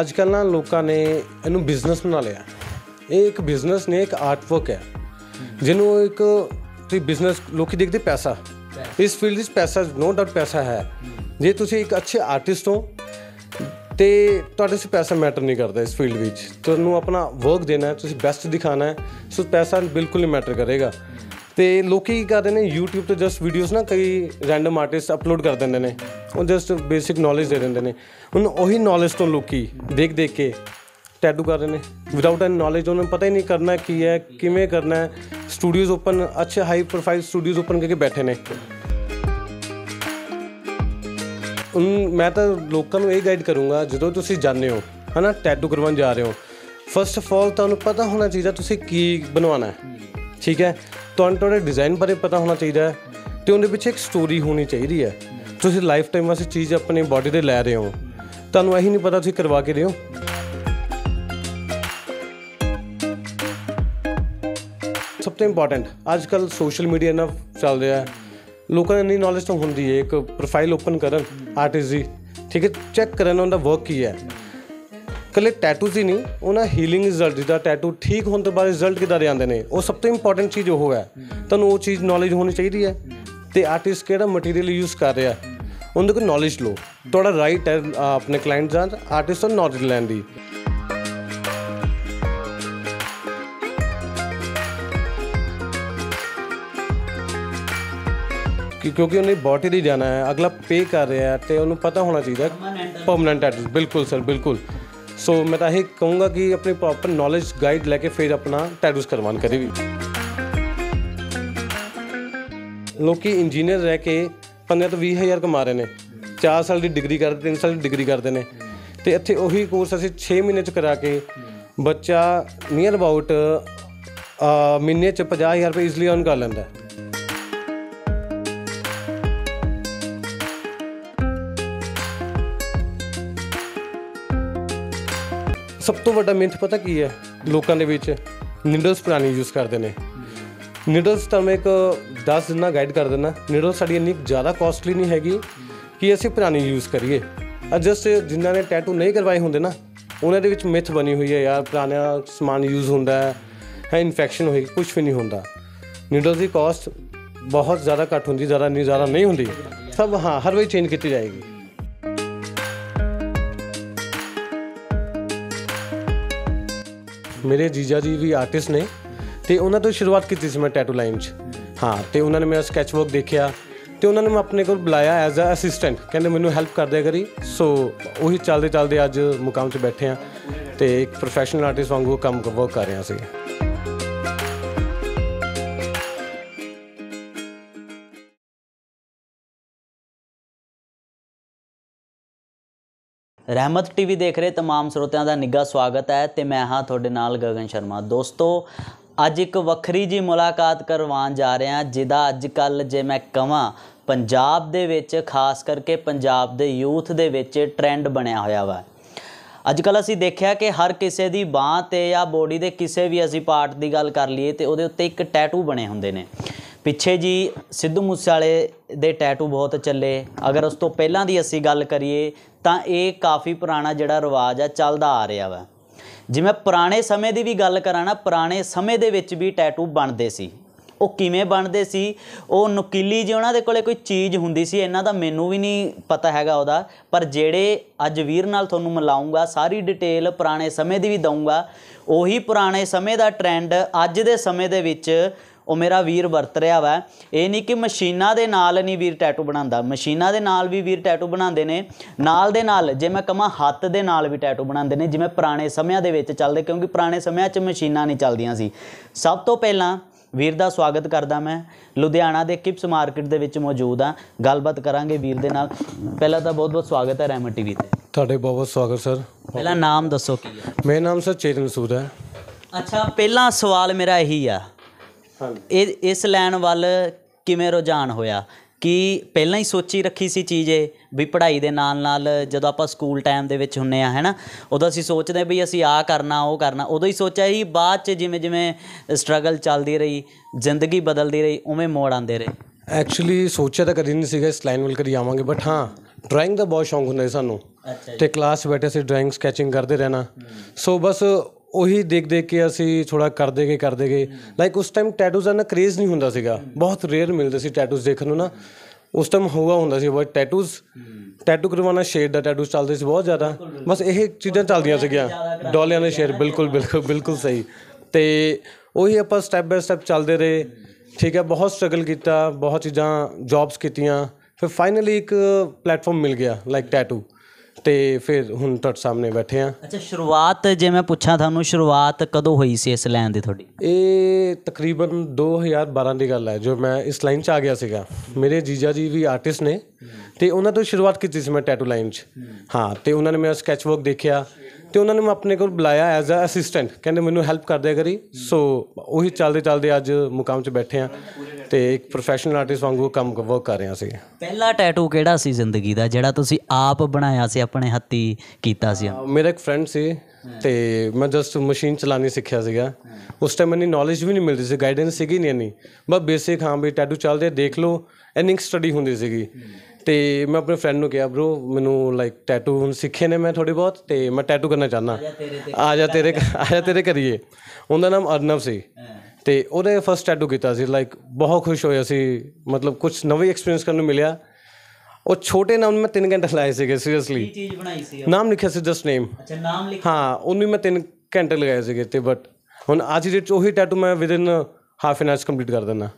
ਅੱਜ ਕੱਲ ਨਾ ਲੋਕਾਂ ਨੇ ਇਹਨੂੰ ਬਿਜ਼ਨਸ ਬਣਾ ਲਿਆ ਇਹ ਇੱਕ ਬਿਜ਼ਨਸ ਨੇ ਇੱਕ ਆਰਟ ਵਰਕ ਹੈ ਜਿਹਨੂੰ ਇੱਕ ਤੁਸੀਂ ਬਿਜ਼ਨਸ ਲੋਕੀ ਦੇਖਦੇ ਪੈਸਾ ਇਸ ਫੀਲਡ ਵਿੱਚ ਪੈਸਾ ਨੋ ਡਾਊਟ ਪੈਸਾ ਹੈ ਜੇ ਤੁਸੀਂ ਇੱਕ ਅੱਛੇ ਆਰਟਿਸਟ ਹੋ ਤੇ ਤੁਹਾਡੇ ਸੇ ਪੈਸਾ ਮੈਟਰ ਨਹੀਂ ਕਰਦਾ ਇਸ ਫੀਲਡ ਵਿੱਚ ਤੁਹਾਨੂੰ ਆਪਣਾ ਵਰਕ ਦੇਣਾ ਹੈ ਤੁਸੀਂ ਬੈਸਟ ਦਿਖਾਣਾ ਹੈ ਸੋ ਪੈਸਾ ਬਿਲਕੁਲ ਨਹੀਂ ਮੈਟਰ ਕਰੇਗਾ ਤੇ ਲੋਕੀ ਕੀ ਕਰਦੇ ਨੇ YouTube ਤੇ ਜਸਟ ਵੀਡੀਓਜ਼ ਨਾ ਕਈ ਰੈਂਡਮ ਆਰਟਿਸਟ ਅਪਲੋਡ ਕਰ ਦਿੰਦੇ ਨੇ ਉਹ ਜਸਟ ਬੇਸਿਕ ਨੌਲੇਜ ਦੇ ਦਿੰਦੇ ਨੇ ਉਹਨਾਂ ਉਹੀ ਨੌਲੇਜ ਤੋਂ ਲੋਕੀ ਦੇਖ ਦੇਖ ਕੇ ਟੈਟੂ ਕਰ ਰਹੇ ਨੇ ਵਿਦਆਊਟ ਐਨ ਨੌਲੇਜ ਉਹਨਾਂ ਨੂੰ ਪਤਾ ਹੀ ਨਹੀਂ ਕਰਨਾ ਕੀ ਹੈ ਕਿਵੇਂ ਕਰਨਾ ਹੈ ਸਟੂਡੀਓਜ਼ ਓਪਨ ਅੱਛੇ ਹਾਈ ਪ੍ਰੋਫਾਈਲ ਸਟੂਡੀਓਜ਼ ਓਪਨ ਕਰਕੇ ਬੈਠੇ ਨੇ ਉਨ ਮੈਂ ਤਾਂ ਲੋਕਾਂ ਨੂੰ ਇਹ ਗਾਈਡ ਕਰੂੰਗਾ ਜਦੋਂ ਤੁਸੀਂ ਜਾਣੇ ਹੋ ਹਨਾ ਟੈਟੂ ਕਰਵਾਉਣ ਜਾ ਰਹੇ ਹੋ ਫਸਟ ਆਫ ਆਲ ਤੁਹਾਨੂੰ ਪਤਾ ਹੋਣਾ ਚਾਹੀਦਾ ਤੁਸੀਂ ਕੀ ਬਣਵਾਉਣਾ ਹੈ ਠੀਕ ਹੈ ਤੁਹਾਨੂੰ ਤੁਹਾਡੇ ਡਿਜ਼ਾਈਨ ਬਾਰੇ ਪਤਾ ਹੋਣਾ ਚਾਹੀਦਾ ਹੈ ਤੇ ਉਹਦੇ ਪਿੱਛੇ ਇੱਕ ਸਟੋਰੀ ਹੋਣੀ ਚਾਹੀਦੀ ਹੈ ਤੁਸੀਂ ਲਾਈਫ ਟਾਈਮ ਵਾਸਤੇ ਚੀਜ਼ ਆਪਣੇ ਬਾਡੀ ਤੇ ਲੈ ਰਹੇ ਹੋ ਤੁਹਾਨੂੰ ਇਹੀ ਨਹੀਂ ਪਤਾ ਤੁਸੀਂ ਕਰਵਾ ਕੇ ਦਿਓ ਸਭ ਤੋਂ ਇੰਪੋਰਟੈਂਟ ਅੱਜ ਕੱਲ ਸੋਸ਼ਲ ਮੀਡੀਆ ਨਾਲ ਚੱਲ ਰਿਹਾ ਹੈ ਲੋਕਾਂ ਨੂੰ ਨਹੀਂ ਨੌਲੇਜ ਤਾਂ ਹੁੰਦੀ ਹੈ ਇੱਕ ਪ੍ਰੋਫਾਈਲ ਓਪਨ ਕਰਨ ਆਰਟਿਸਟ ਦੀ ਠੀਕ ਹੈ ਚੈੱਕ ਕਰਨ ਉਹਦਾ ਵਰਕ ਕੀ ਹੈ ਕੱਲੇ ਟੈਟੂ ਹੀ ਨਹੀਂ ਉਹਨਾਂ ਹੀਲਿੰਗ ਰਿਜ਼ਲਟ ਦਾ ਟੈਟੂ ਠੀਕ ਹੋਣ ਤੋਂ ਬਾਅਦ ਰਿਜ਼ਲਟ ਕਿਦਾਂ ਦੇ ਆਉਂਦੇ ਨੇ ਉਹ ਸਭ ਤੋਂ ਇੰਪੋਰਟੈਂਟ ਚੀਜ਼ ਉਹ ਹੈ ਤੁਹਾਨੂੰ ਉਹ ਚੀਜ਼ ਨੌਲੇਜ ਹੋਣੀ ਚਾਹੀਦੀ ਹੈ ਤੇ ਆਰਟਿਸਟ ਕਿਹੜਾ ਮਟੀਰੀਅਲ ਯੂਜ਼ ਕਰ ਰਿਹਾ ਉਹਦੇ ਕੋਲ ਨੌਲੇਜ ਲੋ ਤੁਹਾਡਾ ਰਾਈਟ ਹੈ ਆਪਣੇ ਕਲਾਇੰਟ ਜਾਂ ਆਰਟਿਸਟ ਨੂੰ ਨੌਲੇਜ ਲੈਣ ਦੀ ਕਿਉਂਕਿ ਉਹਨੇ ਬਾਡੀ ਦੀ ਜਾਣਾ ਹੈ ਅਗਲਾ ਪੇ ਕਰ ਰਿਹਾ ਹੈ ਤੇ ਉਹਨੂੰ ਪਤਾ ਹੋਣਾ ਚਾਹੀਦਾ ਪਰਮਨੈਂਟ ਐਡਰੈਸ ਬਿਲਕੁਲ ਸਰ ਬਿਲਕੁਲ ਸੋ ਮੈਂ ਤਾਂ ਇਹ ਕਹੂੰਗਾ ਕਿ ਆਪਣੇ ਪ੍ਰੋਪਰ ਨੌਲੇਜ ਗਾਈਡ ਲੈ ਕੇ ਫਿਰ ਆਪਣਾ ਟੈਟੂਸ ਕਰਵਾਣ ਕਰੀ ਵੀ ਲੋਕੀ ਇੰਜੀਨੀਅਰ ਰਹਿ ਕੇ 15 ਤੋਂ 20000 ਕਮਾ ਰਹੇ ਨੇ 4 ਸਾਲ ਦੀ ਡਿਗਰੀ ਕਰਦੇ 3 ਸਾਲ ਦੀ ਡਿਗਰੀ ਕਰਦੇ ਨੇ ਤੇ ਇੱਥੇ ਉਹੀ ਕੋਰਸ ਅਸੀਂ 6 ਮਹੀਨੇ ਚ ਕਰਾ ਕੇ ਬੱਚਾ ਨੀਅਰ ਅਬਾਊਟ ਮਹੀਨੇ ਚ 50000 ਰੁਪਏ इजीली ਅਰਨ ਕਰ ਲੈਂਦਾ ਸਭ ਤੋਂ ਵੱਡਾ ਮਿੰਥ ਪਤਾ ਕੀ ਹੈ ਲੋਕਾਂ ਦੇ ਵਿੱਚ ਨਿਡਲਸ ਪੁਰਾਣੀ ਯੂਜ਼ ਕਰਦੇ ਨੇ ਨਿਡਲਸ ਤਾਂ ਮੈਂ ਇੱਕ 10 ਦਿਨ ਨਾਲ ਗਾਈਡ ਕਰ ਦਿੰਦਾ ਨਿਡਲ ਸਾਡੀ ਇੰਨੀ ਜ਼ਿਆਦਾ ਕਾਸਟਲੀ ਨਹੀਂ ਹੈਗੀ ਕਿ ਅਸੀਂ ਪੁਰਾਣੀ ਯੂਜ਼ ਕਰੀਏ ਅਜਸਟ ਜਿਨ੍ਹਾਂ ਨੇ ਟੈਟੂ ਨਹੀਂ ਕਰਵਾਏ ਹੁੰਦੇ ਨਾ ਉਹਨਾਂ ਦੇ ਵਿੱਚ ਮਿਥ ਬਣੀ ਹੋਈ ਹੈ ਯਾਰ ਪੁਰਾਣਾ ਸਮਾਨ ਯੂਜ਼ ਹੁੰਦਾ ਹੈ ਹੈ ਇਨਫੈਕਸ਼ਨ ਹੋਏਗੀ ਕੁਝ ਵੀ ਨਹੀਂ ਹੁੰਦਾ ਨਿਡਲ ਦੀ ਕਾਸਟ ਬਹੁਤ ਜ਼ਿਆਦਾ ਘੱਟ ਹੁੰਦੀ ਜ਼ਿਆਦਾ ਨਹੀਂ ਜ਼ਿਆਦਾ ਨਹੀਂ ਹੁੰਦੀ ਸਭ ਹਾਂ ਹਰ ਵੇਲੇ ਚੇਂਜ ਕੀਤੀ ਜਾਏਗੀ ਮੇਰੇ ਜੀਜਾ ਜੀ ਵੀ ਆਰਟਿਸਟ ਨੇ ਤੇ ਉਹਨਾਂ ਤੋਂ ਸ਼ੁਰੂਆਤ ਕੀਤੀ ਸੀ ਮੈਂ ਟੈਟੂ ਲਾਈਨ 'ਚ ਹਾਂ ਤੇ ਉਹਨਾਂ ਨੇ ਮੇਰਾ ਸਕੈਚ ਵਰਕ ਦੇਖਿਆ ਤੇ ਉਹਨਾਂ ਨੇ ਮੈਂ ਆਪਣੇ ਕੋਲ ਬੁਲਾਇਆ ਐਜ਼ ਅ ਅਸਿਸਟੈਂਟ ਕਹਿੰਦੇ ਮੈਨੂੰ ਹੈਲਪ ਕਰ ਦਿਆ ਕਰੀ ਸੋ ਉਹੀ ਚੱਲਦੇ ਚੱਲਦੇ ਅੱਜ ਮੁਕਾਮ 'ਚ ਬੈਠੇ ਆ ਤੇ ਇੱਕ ਪ੍ਰੋਫੈਸ਼ਨਲ ਆਰਟਿਸਟ ਵਾਂਗੂ ਕੰਮ ਵਰਕ ਕਰ ਰਿਹਾ ਸੀ ਰਹਿਮਤ ਟੀਵੀ ਦੇਖ ਰਹੇ तमाम ਸਰੋਤਿਆਂ ਦਾ ਨਿੱਘਾ ਸਵਾਗਤ ਹੈ ਤੇ ਮੈਂ ਹਾਂ ਤੁਹਾਡੇ ਨਾਲ ਗਗਨ ਸ਼ਰਮਾ ਦੋਸਤੋ ਅੱਜ ਇੱਕ ਵੱਖਰੀ ਜੀ ਮੁਲਾਕਾਤ ਕਰਵਾਉਣ ਜਾ ਰਹੇ ਹਾਂ ਜਿਹਦਾ ਅੱਜ ਕੱਲ ਜੇ ਮੈਂ ਕਵਾਂ ਪੰਜਾਬ ਦੇ ਵਿੱਚ ਖਾਸ ਕਰਕੇ ਪੰਜਾਬ ਦੇ ਯੂਥ ਦੇ ਵਿੱਚ ਟ੍ਰੈਂਡ ਬਣਿਆ ਹੋਇਆ ਵਾ ਅੱਜ ਕੱਲ ਅਸੀਂ ਦੇਖਿਆ ਕਿ ਹਰ ਕਿਸੇ ਦੀ ਬਾਹ ਤੇ ਜਾਂ ਬੋਡੀ ਦੇ ਕਿਸੇ ਵੀ ਅਸੀਂ ਪਾਰਟ ਦੀ ਗੱਲ ਕਰ ਲਈਏ ਤੇ ਉਹਦੇ ਉੱਤੇ ਇੱਕ ਟੈਟੂ ਬਣੇ ਹੁੰਦੇ ਨੇ ਪਿੱਛੇ ਜੀ ਸਿੱਧੂ ਮੂਸੇ ਵਾਲੇ ਦੇ ਟੈਟੂ ਬਹੁਤ ਚੱਲੇ ਅਗਰ ਉਸ ਤੋਂ ਪਹਿਲਾਂ ਦੀ ਅਸੀਂ ਗੱਲ ਕਰੀਏ ਤਾਂ ਇਹ ਕਾਫੀ ਪੁਰਾਣਾ ਜਿਹੜਾ ਰਿਵਾਜ ਆ ਚੱਲਦਾ ਆ ਰਿਹਾ ਵਾ ਜਿਵੇਂ ਪੁਰਾਣੇ ਸਮੇਂ ਦੀ ਵੀ ਗੱਲ ਕਰਾਂ ਨਾ ਪੁਰਾਣੇ ਸਮੇਂ ਦੇ ਵਿੱਚ ਵੀ ਟੈਟੂ ਬਣਦੇ ਸੀ ਉਹ ਕਿਵੇਂ ਬਣਦੇ ਸੀ ਉਹ ਨੁਕੀਲੀ ਜਿਹੀ ਉਹਨਾਂ ਦੇ ਕੋਲੇ ਕੋਈ ਚੀਜ਼ ਹੁੰਦੀ ਸੀ ਇਹਨਾਂ ਦਾ ਮੈਨੂੰ ਵੀ ਨਹੀਂ ਪਤਾ ਹੈਗਾ ਉਹਦਾ ਪਰ ਜਿਹੜੇ ਅੱਜ ਵੀਰ ਨਾਲ ਤੁਹਾਨੂੰ ਮਿਲਾਉਂਗਾ ਸਾਰੀ ਡਿਟੇਲ ਪੁਰਾਣੇ ਸਮੇਂ ਦੀ ਵੀ ਦਊਂਗਾ ਉਹੀ ਪੁਰਾਣੇ ਸਮੇਂ ਦਾ ਟ੍ਰੈਂਡ ਅੱਜ ਦੇ ਸਮੇਂ ਦੇ ਵਿੱਚ ਉਹ ਮੇਰਾ ਵੀਰ ਵਰਤ ਰਿਹਾ ਵਾ ਇਹ ਨਹੀਂ ਕਿ ਮਸ਼ੀਨਾਂ ਦੇ ਨਾਲ ਨਹੀਂ ਵੀਰ ਟੈਟੂ ਬਣਾਉਂਦਾ ਮਸ਼ੀਨਾਂ ਦੇ ਨਾਲ ਵੀ ਵੀਰ ਟੈਟੂ ਬਣਾਉਂਦੇ ਨੇ ਨਾਲ ਦੇ ਨਾਲ ਜੇ ਮੈਂ ਕਮਾ ਹੱਥ ਦੇ ਨਾਲ ਵੀ ਟੈਟੂ ਬਣਾਉਂਦੇ ਨੇ ਜਿਵੇਂ ਪੁਰਾਣੇ ਸਮਿਆਂ ਦੇ ਵਿੱਚ ਚੱਲਦੇ ਕਿਉਂਕਿ ਪੁਰਾਣੇ ਸਮਿਆਂ 'ਚ ਮਸ਼ੀਨਾਂ ਨਹੀਂ ਚੱਲਦੀਆਂ ਸੀ ਸਭ ਤੋਂ ਪਹਿਲਾਂ ਵੀਰ ਦਾ ਸਵਾਗਤ ਕਰਦਾ ਮੈਂ ਲੁਧਿਆਣਾ ਦੇ ਕਿਪਸ ਮਾਰਕੀਟ ਦੇ ਵਿੱਚ ਮੌਜੂਦ ਆ ਗੱਲਬਾਤ ਕਰਾਂਗੇ ਵੀਰ ਦੇ ਨਾਲ ਪਹਿਲਾਂ ਤਾਂ ਬਹੁਤ-ਬਹੁਤ ਸਵਾਗਤ ਹੈ ਰੈਮ ਟੀਵੀ ਤੇ ਤੁਹਾਡੇ ਬਹੁਤ-ਬਹੁਤ ਸਵਾਗਤ ਸਰ ਪਹਿਲਾਂ ਨਾਮ ਦੱਸੋ ਕੀ ਹੈ ਮੇਰਾ ਨਾਮ ਸਰ ਚੇਤਨ ਸੂਦ ਹੈ ਅੱਛਾ ਪਹਿਲਾ ਸਵਾਲ ਮੇਰਾ ਇਹੀ ਆ ਇਹ ਇਸ ਲੈਣ ਵੱਲ ਕਿਵੇਂ ਰੁਝਾਨ ਹੋਇਆ ਕਿ ਪਹਿਲਾਂ ਹੀ ਸੋਚੀ ਰੱਖੀ ਸੀ ਚੀਜ਼ ਇਹ ਵੀ ਪੜ੍ਹਾਈ ਦੇ ਨਾਲ ਨਾਲ ਜਦੋਂ ਆਪਾਂ ਸਕੂਲ ਟਾਈਮ ਦੇ ਵਿੱਚ ਹੁੰਨੇ ਆ ਹੈਨਾ ਉਦੋਂ ਅਸੀਂ ਸੋਚਦੇ ਵੀ ਅਸੀਂ ਆ ਕਰਨਾ ਉਹ ਕਰਨਾ ਉਦੋਂ ਹੀ ਸੋਚਿਆ ਸੀ ਬਾਅਦ ਚ ਜਿਵੇਂ ਜਿਵੇਂ ਸਟਰਗਲ ਚੱਲਦੀ ਰਹੀ ਜ਼ਿੰਦਗੀ ਬਦਲਦੀ ਰਹੀ ਉਵੇਂ ਮੋੜ ਆਉਂਦੇ ਰਹੇ ਐਕਚੁਅਲੀ ਸੋਚਿਆ ਤਾਂ ਕਦੀ ਨਹੀਂ ਸੀਗਾ ਇਸ ਲਾਈਨ ਵੱਲ ਕਰੀ ਆਵਾਂਗੇ ਬਟ ਹਾਂ ਡਰਾਇੰਗ ਦਾ ਬਹੁਤ ਸ਼ੌਂਕ ਹੁੰਦਾ ਸੀ ਸਾਨੂੰ ਤੇ ਕਲਾਸ ਬੈਠੇ ਸੀ ਡਰਾਇੰਗ ਸਕੈਚਿੰਗ ਕਰਦੇ ਰਹਿਣਾ ਸੋ ਬਸ ਉਹੀ ਦੇਖ ਦੇਖ ਕੇ ਅਸੀਂ ਥੋੜਾ ਕਰਦੇ ਗਏ ਕਰਦੇ ਗਏ ਲਾਈਕ ਉਸ ਟਾਈਮ ਟੈਟੂਜ਼ ਦਾ ਨਾ ਕ੍ਰੇਜ਼ ਨਹੀਂ ਹੁੰਦਾ ਸੀਗਾ ਬਹੁਤ ਰੇਅਰ ਮਿਲਦੇ ਸੀ ਟੈਟੂਜ਼ ਦੇਖਣ ਨੂੰ ਨਾ ਉਸ ਟਾਈਮ ਹੋਗਾ ਹੁੰਦਾ ਸੀ ਬਟ ਟੈਟੂਜ਼ ਟੈਟੂ ਕਰਵਾਉਣਾ ਸ਼ੇਡ ਦਾ ਟੈਟੂ ਚੱਲਦੇ ਸੀ ਬਹੁਤ ਜ਼ਿਆਦਾ ਬਸ ਇਹ ਚੀਜ਼ਾਂ ਚੱਲਦੀਆਂ ਸੀਗੀਆਂ ਡੋਲਿਆਂ ਦੇ ਸ਼ੇਰ ਬਿਲਕੁਲ ਬਿਲਕੁਲ ਬਿਲਕੁਲ ਸਹੀ ਤੇ ਉਹੀ ਆਪਾਂ ਸਟੈਪ ਬਾਈ ਸਟੈਪ ਚੱਲਦੇ ਰਹੇ ਠੀਕ ਹੈ ਬਹੁਤ ਸਟਰਗਲ ਕੀਤਾ ਬਹੁਤ ਚੀਜ਼ਾਂ ਜੌਬਸ ਕੀਤੀਆਂ ਫਿਰ ਫਾਈਨਲੀ ਇੱਕ ਪਲੇਟਫਾਰਮ ਮਿਲ ਗਿਆ ਲਾਈਕ ਟੈਟੂ ਤੇ ਫਿਰ ਹੁਣ ਤੁਹਾਡੇ ਸਾਹਮਣੇ ਬੈਠੇ ਆ ਅੱਛਾ ਸ਼ੁਰੂਆਤ ਜੇ ਮੈਂ ਪੁੱਛਾਂ ਤੁਹਾਨੂੰ ਸ਼ੁਰੂਆਤ ਕਦੋਂ ਹੋਈ ਸੀ ਇਸ ਲਾਈਨ ਦੀ ਤੁਹਾਡੀ ਇਹ ਤਕਰੀਬਨ 2012 ਦੀ ਗੱਲ ਹੈ ਜੋ ਮੈਂ ਇਸ ਲਾਈਨ 'ਚ ਆ ਗਿਆ ਸੀਗਾ ਮੇਰੇ ਜੀਜਾ ਜੀ ਵੀ ਆਰਟਿਸਟ ਨੇ ਤੇ ਉਹਨਾਂ ਤੋਂ ਸ਼ੁਰੂਆਤ ਕੀਤੀ ਸੀ ਮੈਂ ਟੈਟੂ ਲਾਈਨ 'ਚ ਹਾਂ ਤੇ ਉਹਨਾਂ ਨੇ ਮੇਰਾ ਸਕੈਚ ਵਰਕ ਦੇਖਿਆ ਤੇ ਉਹਨਾਂ ਨੇ ਮੈਂ ਆਪਣੇ ਕੋਲ ਬੁਲਾਇਆ ਐਜ਼ ਅ ਅਸਿਸਟੈਂਟ ਕਹਿੰਦੇ ਮੈਨੂੰ ਹੈਲਪ ਕਰ ਦਿਆ ਕਰੀ ਸੋ ਉਹੀ ਚੱਲਦੇ ਚੱਲਦੇ ਅੱਜ ਮੁਕਾਮ 'ਚ ਬੈਠੇ ਆ ਤੇ ਇੱਕ ਪ੍ਰੋਫੈਸ਼ਨਲ ਆਰਟਿਸਟ ਵਾਂਗੂ ਕੰਮ ਵਰਕ ਕਰ ਰਿਹਾ ਸੀ ਪਹਿਲਾ ਟੈਟੂ ਕਿਹੜਾ ਸੀ ਜ਼ਿੰਦਗੀ ਦਾ ਜਿਹੜਾ ਤੁਸੀਂ ਆਪ ਬਣਾਇਆ ਸੀ ਆਪਣੇ ਹੱਥੀ ਕੀਤਾ ਸੀ ਮੇਰਾ ਇੱਕ ਫਰੈਂਡ ਸੀ ਤੇ ਮੈਂ ਜਸਟ ਮਸ਼ੀਨ ਚਲਾਣੀ ਸਿੱਖਿਆ ਸੀਗਾ ਉਸ ਟਾਈਮ ਮੈਨੂੰ ਨੌਲੇਜ ਵੀ ਨਹੀਂ ਮਿਲਦੀ ਸੀ ਗਾਈਡੈਂਸ ਸੀਗੀ ਨਹੀਂ ਨਹੀਂ ਬਸ ਬੇਸਿਕ ਹਾਂ ਵੀ ਟੈਟੂ ਚੱਲਦੇ ਦੇਖ ਲਓ ਐਨਿੰਗ ਸਟੱਡੀ ਹੁੰਦੀ ਸੀਗੀ ਤੇ ਮੈਂ ਆਪਣੇ ਫਰੈਂਡ ਨੂੰ ਕਿਹਾ bro ਮੈਨੂੰ ਲਾਈਕ ਟੈਟੂ ਹੁਣ ਸਿੱਖੇ ਨੇ ਮੈਂ ਥੋੜੇ ਬਹੁਤ ਤੇ ਮੈਂ ਟੈਟੂ ਕਰਨਾ ਚਾਹਨਾ ਆ ਜਾ ਤੇਰੇ ਆ ਜਾ ਤੇਰੇ ਕਰੀਏ ਉਹਦਾ ਨਾਮ ਅਰਨਵ ਸੀ ਤੇ ਉਹਨੇ ਫਸਟ ਟੈਟੂ ਕੀਤਾ ਸੀ ਲਾਈਕ ਬਹੁਤ ਖੁਸ਼ ਹੋਇਆ ਸੀ ਮਤਲਬ ਕੁਝ ਨਵੀਂ ਐਕਸਪੀਰੀਅੰਸ ਕਰਨ ਨੂੰ ਮਿਲਿਆ ਉਹ ਛੋਟੇ ਨਾਮ ਮੈਂ 3 ਘੰਟੇ ਲਾਏ ਸੀਗੇ ਸੀਰੀਅਸਲੀ ਕੀ ਚੀਜ਼ ਬਣਾਈ ਸੀ ਨਾਮ ਲਿਖਿਆ ਸੀ ਜਸਟ ਨੇਮ ਅੱਛਾ ਨਾਮ ਲਿਖਿਆ ਹਾਂ ਉਹਨੂੰ ਮੈਂ 3 ਘੰਟੇ ਲਗਾਏ ਸੀਗੇ ਤੇ ਬਟ ਹੁਣ ਅੱਜ ਦੇ ਚ ਉਹੀ ਟੈਟੂ ਮੈਂ within half an hour complete ਕਰ ਦਿੰਦਾ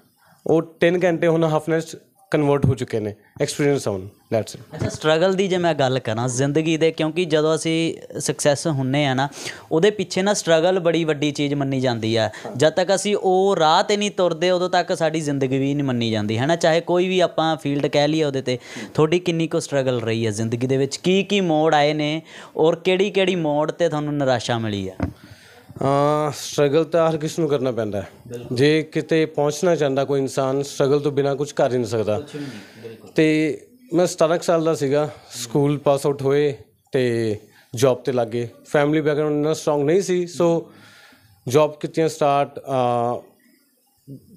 ਉਹ 10 ਘੰਟੇ ਹੁਣ ਹਾਫ ਐਨ ਆਵਰ ਕਨਵਰਟ ਹੋ ਚੁੱਕੇ ਨੇ ਐਕਸਪੀਰੀਅੰਸ ਆਨ ਦੈਟਸ ਇਟ ਅੱਛਾ ਸਟਰਗਲ ਦੀ ਜੇ ਮੈਂ ਗੱਲ ਕਰਾਂ ਜ਼ਿੰਦਗੀ ਦੇ ਕਿਉਂਕਿ ਜਦੋਂ ਅਸੀਂ ਸਕਸੈਸ ਹੁੰਨੇ ਆ ਨਾ ਉਹਦੇ ਪਿੱਛੇ ਨਾ ਸਟਰਗਲ ਬੜੀ ਵੱਡੀ ਚੀਜ਼ ਮੰਨੀ ਜਾਂਦੀ ਆ ਜਦ ਤੱਕ ਅਸੀਂ ਉਹ ਰਾਹ ਤੇ ਨਹੀਂ ਤੁਰਦੇ ਉਦੋਂ ਤੱਕ ਸਾਡੀ ਜ਼ਿੰਦਗੀ ਵੀ ਨਹੀਂ ਮੰਨੀ ਜਾਂਦੀ ਹੈ ਨਾ ਚਾਹੇ ਕੋਈ ਵੀ ਆਪਾਂ ਫੀਲਡ ਕਹਿ ਲਈਏ ਉਹਦੇ ਤੇ ਤੁਹਾਡੀ ਕਿੰਨੀ ਕੋ ਸਟਰਗਲ ਰਹੀ ਹੈ ਜ਼ਿੰਦਗੀ ਦੇ ਵਿੱਚ ਕੀ ਕੀ ਮੋੜ ਆਏ ਨੇ ਔਰ ਕਿਹੜੀ ਕਿਹੜੀ ਮੋੜ ਤੇ ਤੁਹਾਨੂੰ ਨਿਰਾਸ਼ਾ ਮਿਲੀ ਆ ਆ ਸਟਰਗਲ ਤਾਂ ਹਰ ਕਿਸ ਨੂੰ ਕਰਨਾ ਪੈਂਦਾ ਹੈ ਜੇ ਕਿਤੇ ਪਹੁੰਚਣਾ ਚਾਹੁੰਦਾ ਕੋਈ ਇਨਸਾਨ ਸਟਰਗਲ ਤੋਂ ਬਿਨਾ ਕੁਝ ਕਰ ਹੀ ਨਹੀਂ ਸਕਦਾ ਤੇ ਮੈਂ 17 ਸਾਲ ਦਾ ਸੀਗਾ ਸਕੂਲ ਪਾਸ ਆਊਟ ਹੋਏ ਤੇ ਜੌਬ ਤੇ ਲੱਗੇ ਫੈਮਿਲੀ ਬੈਕਗ੍ਰਾਉਂਡ ਨਾ ਸਟਰੋਂਗ ਨਹੀਂ ਸੀ ਸੋ ਜੌਬ ਕਿਤੇ ਸਟਾਰਟ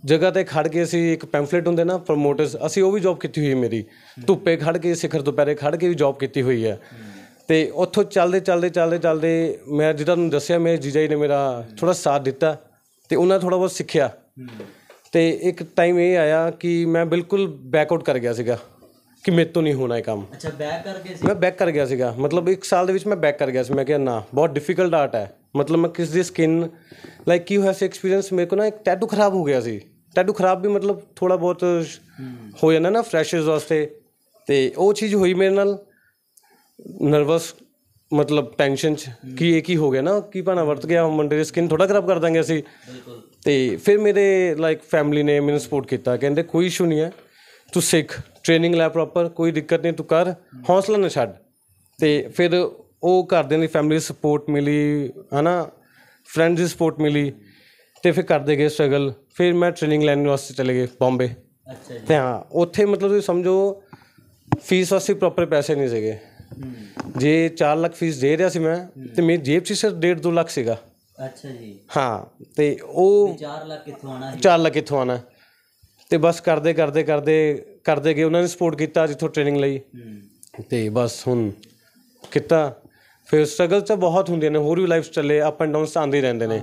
ਜਗ੍ਹਾ ਤੇ ਖੜ ਕੇ ਸੀ ਇੱਕ ਪੈਂਫਲੇਟ ਹੁੰਦੇ ਨਾ ਪ੍ਰੋਮੋਟਰਸ ਅਸੀਂ ਉਹ ਵੀ ਜੌਬ ਕੀਤੀ ਹੋਈ ਮੇਰੀ ਧੁੱਪੇ ਖੜ ਕੇ ਸਿਖਰ ਦੁਪਹਿਰੇ ਖੜ ਕੇ ਵੀ ਜੌਬ ਕੀਤੀ ਹੋਈ ਹੈ ਤੇ ਉੱਥੋਂ ਚੱਲਦੇ ਚੱਲਦੇ ਚੱਲਦੇ ਚੱਲਦੇ ਮੈਂ ਜਿਹੜਾ ਤੁਹਾਨੂੰ ਦੱਸਿਆ ਮੇਰੇ ਜੀਜਾ ਜੀ ਨੇ ਮੇਰਾ ਥੋੜਾ ਸਾਥ ਦਿੱਤਾ ਤੇ ਉਹਨਾਂ ਥੋੜਾ ਬਹੁਤ ਸਿੱਖਿਆ ਤੇ ਇੱਕ ਟਾਈਮ ਇਹ ਆਇਆ ਕਿ ਮੈਂ ਬਿਲਕੁਲ ਬੈਕ ਆਊਟ ਕਰ ਗਿਆ ਸੀਗਾ ਕਿ ਮੇਰੇ ਤੋਂ ਨਹੀਂ ਹੋਣਾ ਇਹ ਕੰਮ ਅੱਛਾ ਬੈਕ ਕਰ ਗਿਆ ਸੀ ਮੈਂ ਬੈਕ ਕਰ ਗਿਆ ਸੀਗਾ ਮਤਲਬ 1 ਸਾਲ ਦੇ ਵਿੱਚ ਮੈਂ ਬੈਕ ਕਰ ਗਿਆ ਸੀ ਮੈਂ ਕਿਹਾ ਨਾ ਬਹੁਤ ਡਿਫਿਕਲਟ ਆਰਟ ਹੈ ਮਤਲਬ ਮੈਂ ਕਿਸ ਦੀ skin like you has experience ਮੇਰੇ ਕੋ ਨਾ ਇੱਕ ਟੈਟੂ ਖਰਾਬ ਹੋ ਗਿਆ ਸੀ ਟੈਟੂ ਖਰਾਬ ਵੀ ਮਤਲਬ ਥੋੜਾ ਬਹੁਤ ਹੋ ਜਾਂਦਾ ਨਾ ਫਰੈਸ਼ਰਸ ਵਾਸਤੇ ਤੇ ਉਹ ਚੀਜ਼ ਹੋਈ ਮੇਰੇ ਨਾਲ ਨਰਵਸ ਮਤਲਬ ਟੈਨਸ਼ਨ ਚ ਕਿ ਇਹ ਕੀ ਹੋ ਗਿਆ ਨਾ ਕੀ ਭਾਣਾ ਵਰਤ ਗਿਆ ਮੁੰਡੇ ਦੀ ਸਕਿਨ ਥੋੜਾ ਖਰਾਬ ਕਰ ਦਾਂਗੇ ਅਸੀਂ ਤੇ ਫਿਰ ਮੇਰੇ ਲਾਈਕ ਫੈਮਿਲੀ ਨੇ ਮੈਨੂੰ ਸਪੋਰਟ ਕੀਤਾ ਕਹਿੰਦੇ ਕੋਈ ਇਸ਼ੂ ਨਹੀਂ ਹੈ ਤੂੰ ਸਿੱਖ ਟ੍ਰੇਨਿੰਗ ਲੈ ਪ੍ਰੋਪਰ ਕੋਈ ਦਿੱਕਤ ਨਹੀਂ ਤੂੰ ਕਰ ਹੌਸਲਾ ਨਾ ਛੱਡ ਤੇ ਫਿਰ ਉਹ ਕਰਦੇ ਨੇ ਫੈਮਿਲੀ ਸਪੋਰਟ ਮਿਲੀ ਹਨਾ ਫਰੈਂਡਸ ਦੀ ਸਪੋਰਟ ਮਿਲੀ ਤੇ ਫਿਰ ਕਰਦੇ ਗਏ ਸਟਰਗਲ ਫਿਰ ਮੈਂ ਟ੍ਰੇਨਿੰਗ ਲੈਣ ਵਾਸਤੇ ਚਲੇ ਗਏ ਬੰਬੇ ਅੱਛਾ ਜੀ ਤੇ ਹਾਂ ਉੱਥੇ ਮਤਲਬ ਤੁਸੀਂ ਸਮਝੋ ਫੀਸ ਵਾਸਤੇ ਪ੍ਰੋਪਰ ਪੈਸੇ ਨਹੀਂ ਸੀਗੇ ਜੇ 4 ਲੱਖ ਫੀਸ ਦੇ ਰਿਆ ਸੀ ਮੈਂ ਤੇ ਮੇਰੀ ਜੇਬ ਸੀ ਸਿਰ 1.5 2 ਲੱਖ ਸੀਗਾ ਅੱਛਾ ਜੀ ਹਾਂ ਤੇ ਉਹ 4 ਲੱਖ ਕਿੱਥੋਂ ਆਣਾ ਸੀ 4 ਲੱਖ ਕਿੱਥੋਂ ਆਣਾ ਤੇ ਬਸ ਕਰਦੇ ਕਰਦੇ ਕਰਦੇ ਕਰਦੇ ਗਏ ਉਹਨਾਂ ਨੇ ਸਪੋਰਟ ਕੀਤਾ ਜਿੱਥੋਂ ਟ੍ਰੇਨਿੰਗ ਲਈ ਤੇ ਬਸ ਹੁਣ ਕੀਤਾ ਫਿਰ ਸਟਰਗਲ ਤਾਂ ਬਹੁਤ ਹੁੰਦੀਆਂ ਨੇ ਹੋਰ ਵੀ ਲਾਈਫ ਚੱਲੇ ਅਪ ਐਂਡ ਡਾਊਨਸ ਆਉਂਦੇ ਰਹਿੰਦੇ ਨੇ